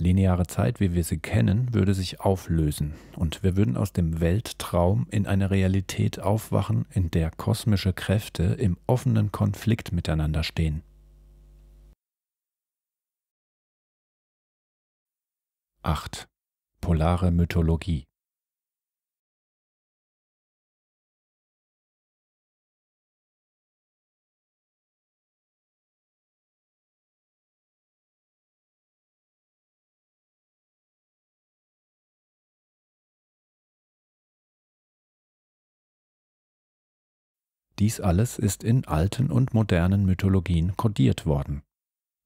Lineare Zeit, wie wir sie kennen, würde sich auflösen und wir würden aus dem Welttraum in eine Realität aufwachen, in der kosmische Kräfte im offenen Konflikt miteinander stehen. Acht Polare Mythologie Dies alles ist in alten und modernen Mythologien kodiert worden.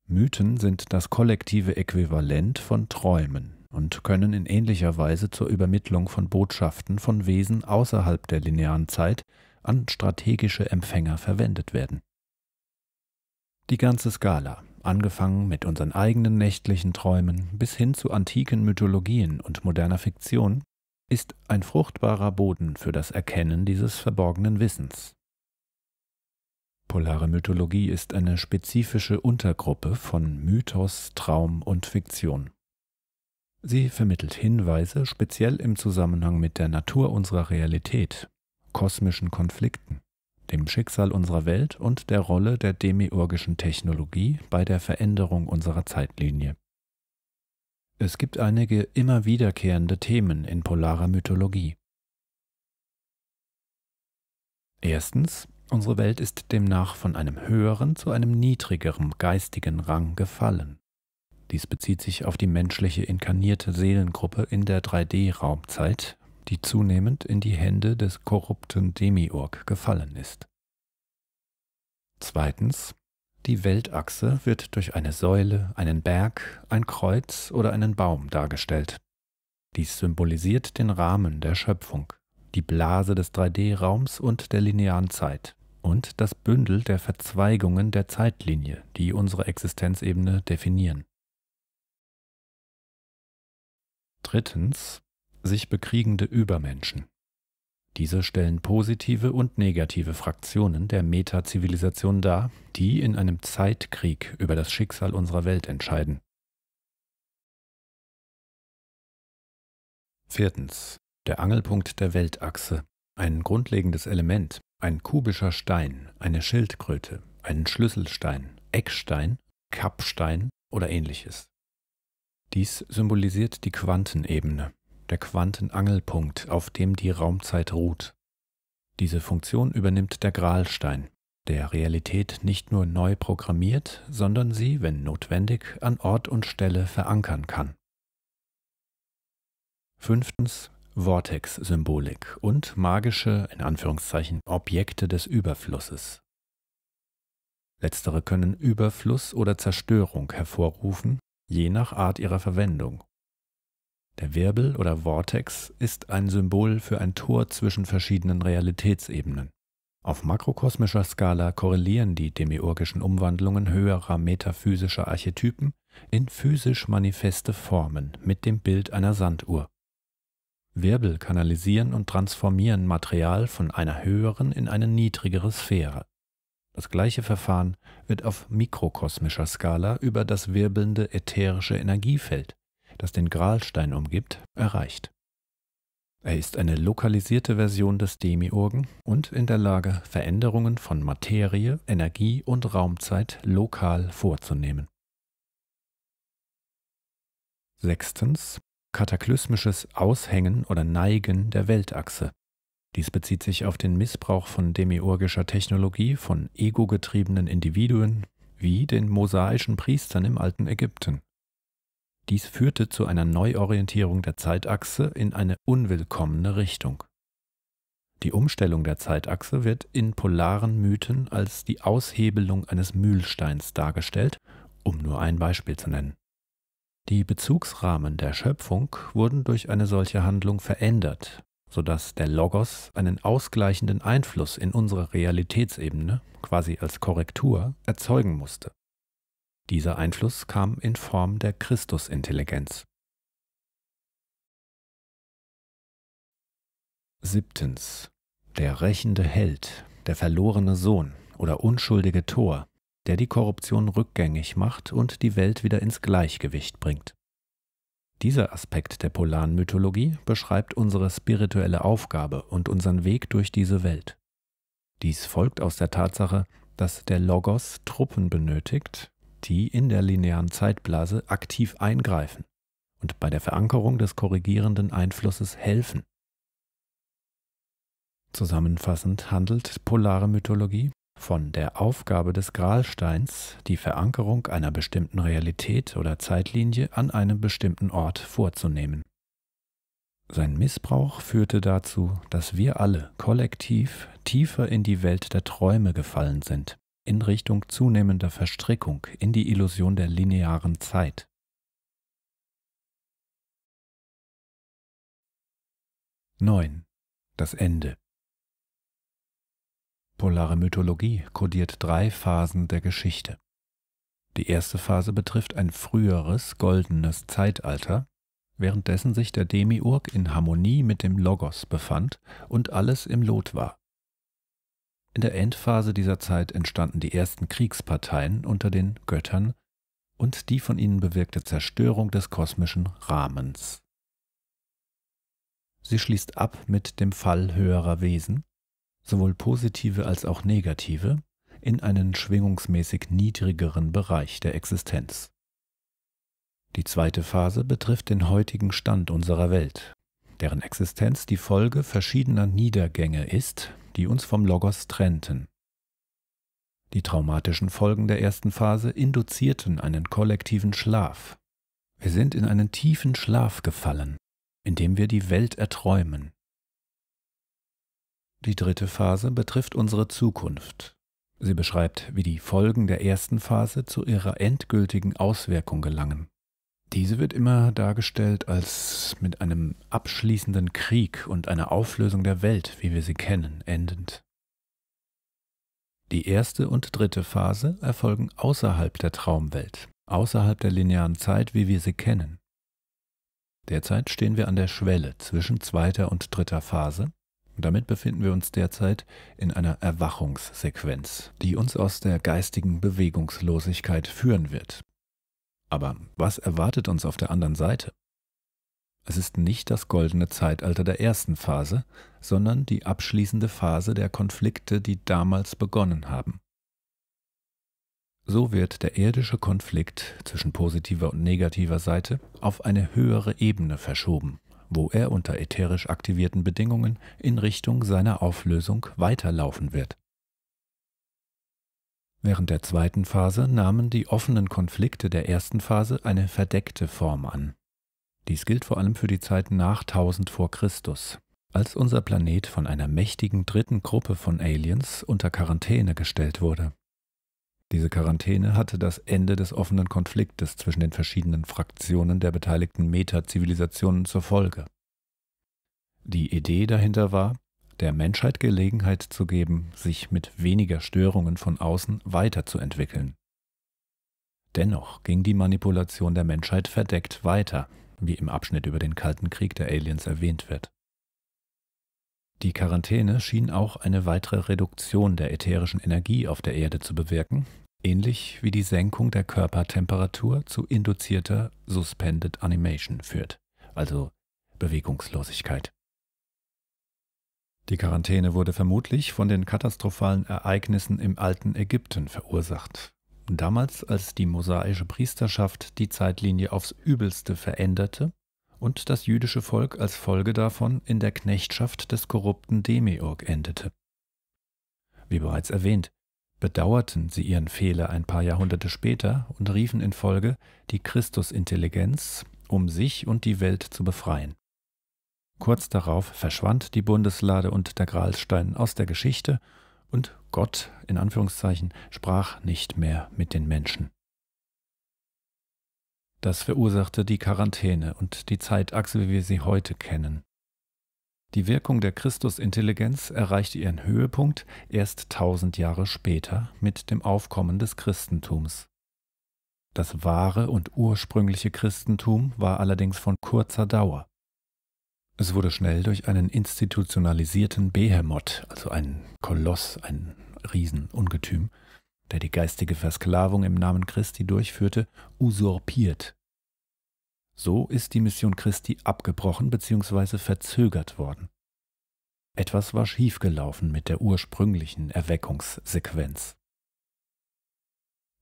Mythen sind das kollektive Äquivalent von Träumen und können in ähnlicher Weise zur Übermittlung von Botschaften von Wesen außerhalb der linearen Zeit an strategische Empfänger verwendet werden. Die ganze Skala, angefangen mit unseren eigenen nächtlichen Träumen bis hin zu antiken Mythologien und moderner Fiktion, ist ein fruchtbarer Boden für das Erkennen dieses verborgenen Wissens, Polare Mythologie ist eine spezifische Untergruppe von Mythos, Traum und Fiktion. Sie vermittelt Hinweise speziell im Zusammenhang mit der Natur unserer Realität, kosmischen Konflikten, dem Schicksal unserer Welt und der Rolle der demiurgischen Technologie bei der Veränderung unserer Zeitlinie. Es gibt einige immer wiederkehrende Themen in polarer Mythologie. Erstens Unsere Welt ist demnach von einem höheren zu einem niedrigeren geistigen Rang gefallen. Dies bezieht sich auf die menschliche inkarnierte Seelengruppe in der 3D-Raumzeit, die zunehmend in die Hände des korrupten Demiurg gefallen ist. Zweitens. Die Weltachse wird durch eine Säule, einen Berg, ein Kreuz oder einen Baum dargestellt. Dies symbolisiert den Rahmen der Schöpfung, die Blase des 3D-Raums und der linearen Zeit, und das Bündel der Verzweigungen der Zeitlinie, die unsere Existenzebene definieren. Drittens sich bekriegende Übermenschen. Diese stellen positive und negative Fraktionen der Metazivilisation dar, die in einem Zeitkrieg über das Schicksal unserer Welt entscheiden. Viertens. Der Angelpunkt der Weltachse, ein grundlegendes Element ein kubischer Stein, eine Schildkröte, einen Schlüsselstein, Eckstein, Kappstein oder ähnliches. Dies symbolisiert die Quantenebene, der Quantenangelpunkt, auf dem die Raumzeit ruht. Diese Funktion übernimmt der Gralstein, der Realität nicht nur neu programmiert, sondern sie, wenn notwendig, an Ort und Stelle verankern kann. Fünftens Vortex-Symbolik und magische in Anführungszeichen Objekte des Überflusses. Letztere können Überfluss oder Zerstörung hervorrufen, je nach Art ihrer Verwendung. Der Wirbel oder Vortex ist ein Symbol für ein Tor zwischen verschiedenen Realitätsebenen. Auf makrokosmischer Skala korrelieren die demiurgischen Umwandlungen höherer metaphysischer Archetypen in physisch manifeste Formen mit dem Bild einer Sanduhr. Wirbel kanalisieren und transformieren Material von einer höheren in eine niedrigere Sphäre. Das gleiche Verfahren wird auf mikrokosmischer Skala über das wirbelnde ätherische Energiefeld, das den Gralstein umgibt, erreicht. Er ist eine lokalisierte Version des Demiurgen und in der Lage, Veränderungen von Materie, Energie und Raumzeit lokal vorzunehmen. Sechstens kataklysmisches Aushängen oder Neigen der Weltachse. Dies bezieht sich auf den Missbrauch von demiurgischer Technologie von egogetriebenen Individuen wie den mosaischen Priestern im alten Ägypten. Dies führte zu einer Neuorientierung der Zeitachse in eine unwillkommene Richtung. Die Umstellung der Zeitachse wird in polaren Mythen als die Aushebelung eines Mühlsteins dargestellt, um nur ein Beispiel zu nennen. Die Bezugsrahmen der Schöpfung wurden durch eine solche Handlung verändert, sodass der Logos einen ausgleichenden Einfluss in unsere Realitätsebene, quasi als Korrektur, erzeugen musste. Dieser Einfluss kam in Form der Christusintelligenz. Siebtens. Der rächende Held, der verlorene Sohn oder unschuldige Tor der die Korruption rückgängig macht und die Welt wieder ins Gleichgewicht bringt. Dieser Aspekt der polaren Mythologie beschreibt unsere spirituelle Aufgabe und unseren Weg durch diese Welt. Dies folgt aus der Tatsache, dass der Logos Truppen benötigt, die in der linearen Zeitblase aktiv eingreifen und bei der Verankerung des korrigierenden Einflusses helfen. Zusammenfassend handelt polare Mythologie von der Aufgabe des Gralsteins, die Verankerung einer bestimmten Realität oder Zeitlinie an einem bestimmten Ort vorzunehmen. Sein Missbrauch führte dazu, dass wir alle kollektiv tiefer in die Welt der Träume gefallen sind, in Richtung zunehmender Verstrickung in die Illusion der linearen Zeit. Neun. Das Ende Polare Mythologie kodiert drei Phasen der Geschichte. Die erste Phase betrifft ein früheres, goldenes Zeitalter, währenddessen sich der Demiurg in Harmonie mit dem Logos befand und alles im Lot war. In der Endphase dieser Zeit entstanden die ersten Kriegsparteien unter den Göttern und die von ihnen bewirkte Zerstörung des kosmischen Rahmens. Sie schließt ab mit dem Fall höherer Wesen, sowohl positive als auch negative, in einen schwingungsmäßig niedrigeren Bereich der Existenz. Die zweite Phase betrifft den heutigen Stand unserer Welt, deren Existenz die Folge verschiedener Niedergänge ist, die uns vom Logos trennten. Die traumatischen Folgen der ersten Phase induzierten einen kollektiven Schlaf. Wir sind in einen tiefen Schlaf gefallen, in dem wir die Welt erträumen, die dritte Phase betrifft unsere Zukunft. Sie beschreibt, wie die Folgen der ersten Phase zu ihrer endgültigen Auswirkung gelangen. Diese wird immer dargestellt als mit einem abschließenden Krieg und einer Auflösung der Welt, wie wir sie kennen, endend. Die erste und dritte Phase erfolgen außerhalb der Traumwelt, außerhalb der linearen Zeit, wie wir sie kennen. Derzeit stehen wir an der Schwelle zwischen zweiter und dritter Phase und damit befinden wir uns derzeit in einer Erwachungssequenz, die uns aus der geistigen Bewegungslosigkeit führen wird. Aber was erwartet uns auf der anderen Seite? Es ist nicht das goldene Zeitalter der ersten Phase, sondern die abschließende Phase der Konflikte, die damals begonnen haben. So wird der irdische Konflikt zwischen positiver und negativer Seite auf eine höhere Ebene verschoben wo er unter ätherisch aktivierten Bedingungen in Richtung seiner Auflösung weiterlaufen wird. Während der zweiten Phase nahmen die offenen Konflikte der ersten Phase eine verdeckte Form an. Dies gilt vor allem für die Zeit nach 1000 vor Christus, als unser Planet von einer mächtigen dritten Gruppe von Aliens unter Quarantäne gestellt wurde. Diese Quarantäne hatte das Ende des offenen Konfliktes zwischen den verschiedenen Fraktionen der beteiligten Meta-Zivilisationen zur Folge. Die Idee dahinter war, der Menschheit Gelegenheit zu geben, sich mit weniger Störungen von außen weiterzuentwickeln. Dennoch ging die Manipulation der Menschheit verdeckt weiter, wie im Abschnitt über den Kalten Krieg der Aliens erwähnt wird. Die Quarantäne schien auch eine weitere Reduktion der ätherischen Energie auf der Erde zu bewirken, ähnlich wie die Senkung der Körpertemperatur zu induzierter Suspended Animation führt, also Bewegungslosigkeit. Die Quarantäne wurde vermutlich von den katastrophalen Ereignissen im alten Ägypten verursacht. Damals, als die mosaische Priesterschaft die Zeitlinie aufs übelste veränderte und das jüdische Volk als Folge davon in der Knechtschaft des korrupten Demiurg endete. Wie bereits erwähnt, bedauerten sie ihren Fehler ein paar Jahrhunderte später und riefen in Folge die Christusintelligenz, um sich und die Welt zu befreien. Kurz darauf verschwand die Bundeslade und der Gralstein aus der Geschichte und Gott, in Anführungszeichen, sprach nicht mehr mit den Menschen. Das verursachte die Quarantäne und die Zeitachse, wie wir sie heute kennen. Die Wirkung der Christusintelligenz erreichte ihren Höhepunkt erst tausend Jahre später mit dem Aufkommen des Christentums. Das wahre und ursprüngliche Christentum war allerdings von kurzer Dauer. Es wurde schnell durch einen institutionalisierten Behemoth, also einen Koloss, ein Riesenungetüm, der die geistige Versklavung im Namen Christi durchführte, usurpiert so ist die Mission Christi abgebrochen bzw. verzögert worden. Etwas war schiefgelaufen mit der ursprünglichen Erweckungssequenz.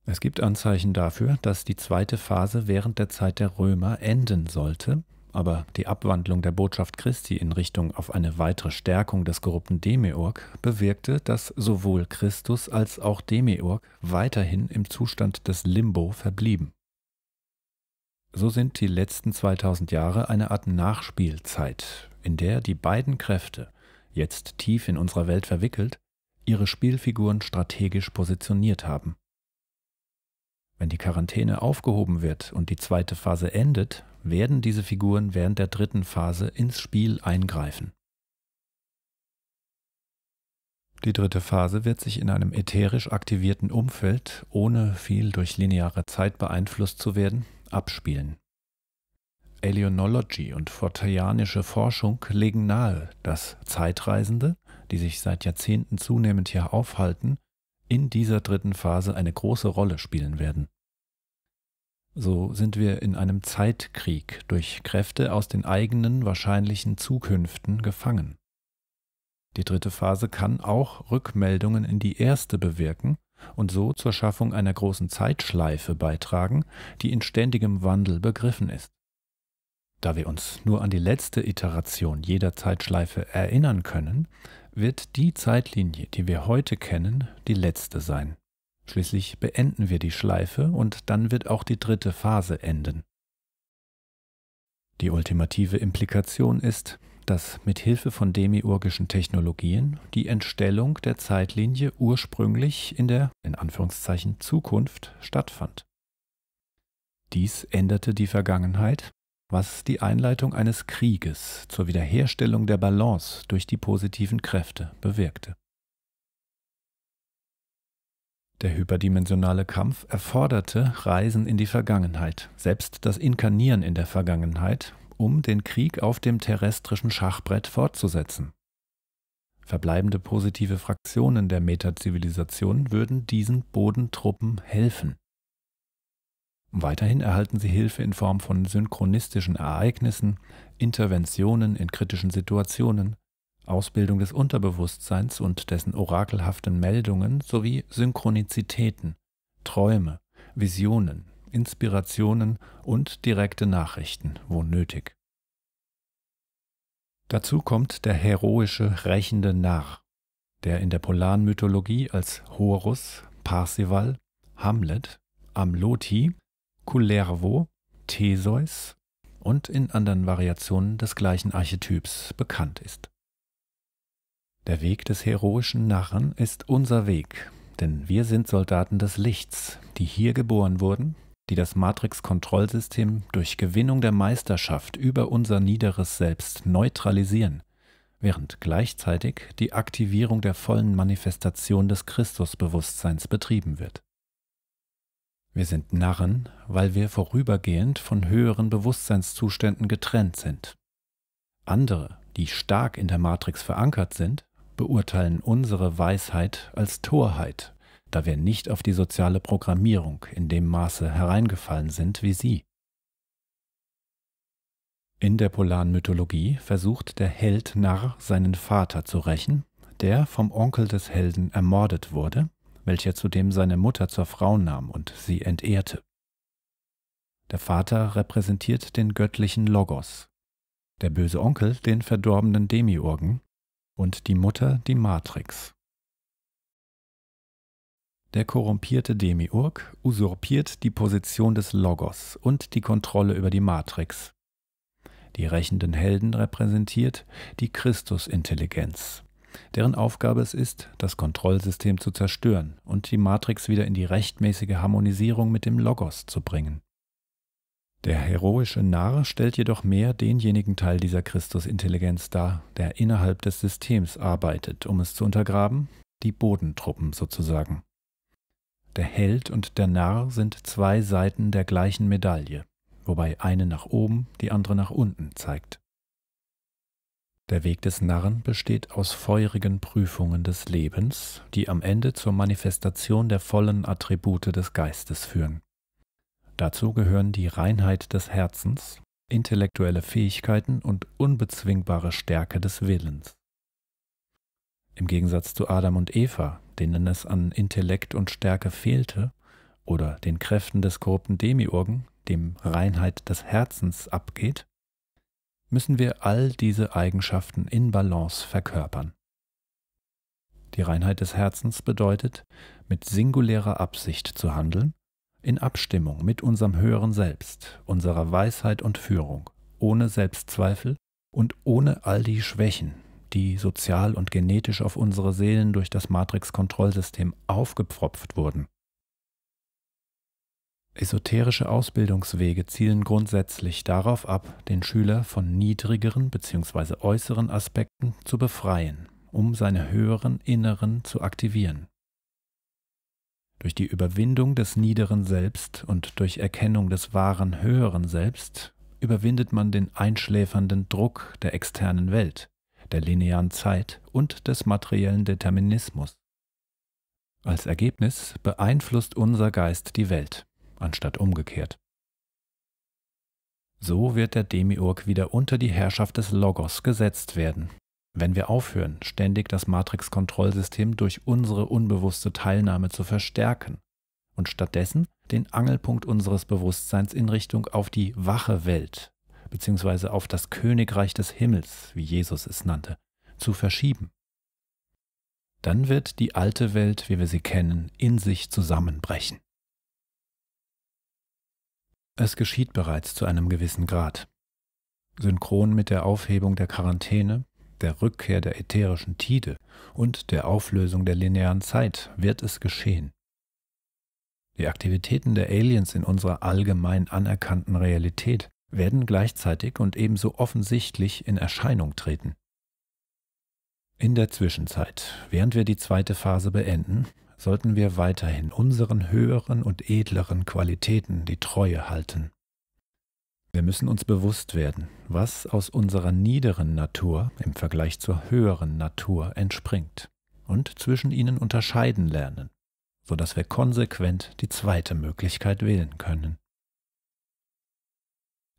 Es gibt Anzeichen dafür, dass die zweite Phase während der Zeit der Römer enden sollte, aber die Abwandlung der Botschaft Christi in Richtung auf eine weitere Stärkung des korrupten Demiurg bewirkte, dass sowohl Christus als auch Demiurg weiterhin im Zustand des Limbo verblieben. So sind die letzten 2000 Jahre eine Art Nachspielzeit, in der die beiden Kräfte, jetzt tief in unserer Welt verwickelt, ihre Spielfiguren strategisch positioniert haben. Wenn die Quarantäne aufgehoben wird und die zweite Phase endet, werden diese Figuren während der dritten Phase ins Spiel eingreifen. Die dritte Phase wird sich in einem ätherisch aktivierten Umfeld, ohne viel durch lineare Zeit beeinflusst zu werden, abspielen. Alienology und forteanische Forschung legen nahe, dass Zeitreisende, die sich seit Jahrzehnten zunehmend hier aufhalten, in dieser dritten Phase eine große Rolle spielen werden. So sind wir in einem Zeitkrieg durch Kräfte aus den eigenen wahrscheinlichen Zukünften gefangen. Die dritte Phase kann auch Rückmeldungen in die erste bewirken, und so zur Schaffung einer großen Zeitschleife beitragen, die in ständigem Wandel begriffen ist. Da wir uns nur an die letzte Iteration jeder Zeitschleife erinnern können, wird die Zeitlinie, die wir heute kennen, die letzte sein. Schließlich beenden wir die Schleife und dann wird auch die dritte Phase enden. Die ultimative Implikation ist, dass mit Hilfe von demiurgischen Technologien die Entstellung der Zeitlinie ursprünglich in der in Anführungszeichen Zukunft stattfand. Dies änderte die Vergangenheit, was die Einleitung eines Krieges zur Wiederherstellung der Balance durch die positiven Kräfte bewirkte. Der hyperdimensionale Kampf erforderte Reisen in die Vergangenheit, selbst das Inkarnieren in der Vergangenheit um den Krieg auf dem terrestrischen Schachbrett fortzusetzen. Verbleibende positive Fraktionen der Metazivilisation würden diesen Bodentruppen helfen. Weiterhin erhalten sie Hilfe in Form von synchronistischen Ereignissen, Interventionen in kritischen Situationen, Ausbildung des Unterbewusstseins und dessen orakelhaften Meldungen sowie Synchronizitäten, Träume, Visionen, Inspirationen und direkte Nachrichten, wo nötig. Dazu kommt der heroische, rächende Narr, der in der Mythologie als Horus, Parsival, Hamlet, Amloti, Kullervo, Theseus und in anderen Variationen des gleichen Archetyps bekannt ist. Der Weg des heroischen Narren ist unser Weg, denn wir sind Soldaten des Lichts, die hier geboren wurden die das Matrix-Kontrollsystem durch Gewinnung der Meisterschaft über unser niederes Selbst neutralisieren, während gleichzeitig die Aktivierung der vollen Manifestation des Christusbewusstseins betrieben wird. Wir sind Narren, weil wir vorübergehend von höheren Bewusstseinszuständen getrennt sind. Andere, die stark in der Matrix verankert sind, beurteilen unsere Weisheit als Torheit da wir nicht auf die soziale Programmierung in dem Maße hereingefallen sind wie sie. In der polaren Mythologie versucht der Held Narr seinen Vater zu rächen, der vom Onkel des Helden ermordet wurde, welcher zudem seine Mutter zur Frau nahm und sie entehrte. Der Vater repräsentiert den göttlichen Logos, der böse Onkel den verdorbenen Demiurgen und die Mutter die Matrix. Der korrumpierte Demiurg usurpiert die Position des Logos und die Kontrolle über die Matrix. Die rächenden Helden repräsentiert die Christusintelligenz, deren Aufgabe es ist, das Kontrollsystem zu zerstören und die Matrix wieder in die rechtmäßige Harmonisierung mit dem Logos zu bringen. Der heroische Narr stellt jedoch mehr denjenigen Teil dieser Christusintelligenz dar, der innerhalb des Systems arbeitet, um es zu untergraben, die Bodentruppen sozusagen. Der Held und der Narr sind zwei Seiten der gleichen Medaille, wobei eine nach oben, die andere nach unten zeigt. Der Weg des Narren besteht aus feurigen Prüfungen des Lebens, die am Ende zur Manifestation der vollen Attribute des Geistes führen. Dazu gehören die Reinheit des Herzens, intellektuelle Fähigkeiten und unbezwingbare Stärke des Willens. Im Gegensatz zu Adam und Eva, denen es an Intellekt und Stärke fehlte, oder den Kräften des korrupten Demiurgen, dem Reinheit des Herzens abgeht, müssen wir all diese Eigenschaften in Balance verkörpern. Die Reinheit des Herzens bedeutet, mit singulärer Absicht zu handeln, in Abstimmung mit unserem höheren Selbst, unserer Weisheit und Führung, ohne Selbstzweifel und ohne all die Schwächen, die sozial und genetisch auf unsere Seelen durch das Matrix-Kontrollsystem aufgepfropft wurden. Esoterische Ausbildungswege zielen grundsätzlich darauf ab, den Schüler von niedrigeren bzw. äußeren Aspekten zu befreien, um seine höheren Inneren zu aktivieren. Durch die Überwindung des niederen Selbst und durch Erkennung des wahren höheren Selbst überwindet man den einschläfernden Druck der externen Welt der linearen Zeit und des materiellen Determinismus. Als Ergebnis beeinflusst unser Geist die Welt, anstatt umgekehrt. So wird der Demiurg wieder unter die Herrschaft des Logos gesetzt werden, wenn wir aufhören, ständig das Matrix-Kontrollsystem durch unsere unbewusste Teilnahme zu verstärken und stattdessen den Angelpunkt unseres Bewusstseins in Richtung auf die wache Welt, beziehungsweise auf das Königreich des Himmels, wie Jesus es nannte, zu verschieben. Dann wird die alte Welt, wie wir sie kennen, in sich zusammenbrechen. Es geschieht bereits zu einem gewissen Grad. Synchron mit der Aufhebung der Quarantäne, der Rückkehr der ätherischen Tide und der Auflösung der linearen Zeit wird es geschehen. Die Aktivitäten der Aliens in unserer allgemein anerkannten Realität werden gleichzeitig und ebenso offensichtlich in Erscheinung treten. In der Zwischenzeit, während wir die zweite Phase beenden, sollten wir weiterhin unseren höheren und edleren Qualitäten die Treue halten. Wir müssen uns bewusst werden, was aus unserer niederen Natur im Vergleich zur höheren Natur entspringt und zwischen ihnen unterscheiden lernen, sodass wir konsequent die zweite Möglichkeit wählen können.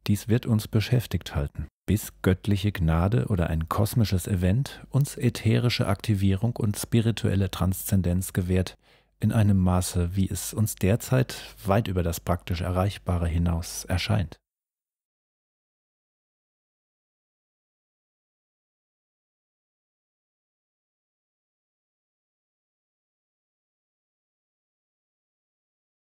Dies wird uns beschäftigt halten, bis göttliche Gnade oder ein kosmisches Event uns ätherische Aktivierung und spirituelle Transzendenz gewährt, in einem Maße, wie es uns derzeit weit über das praktisch Erreichbare hinaus erscheint.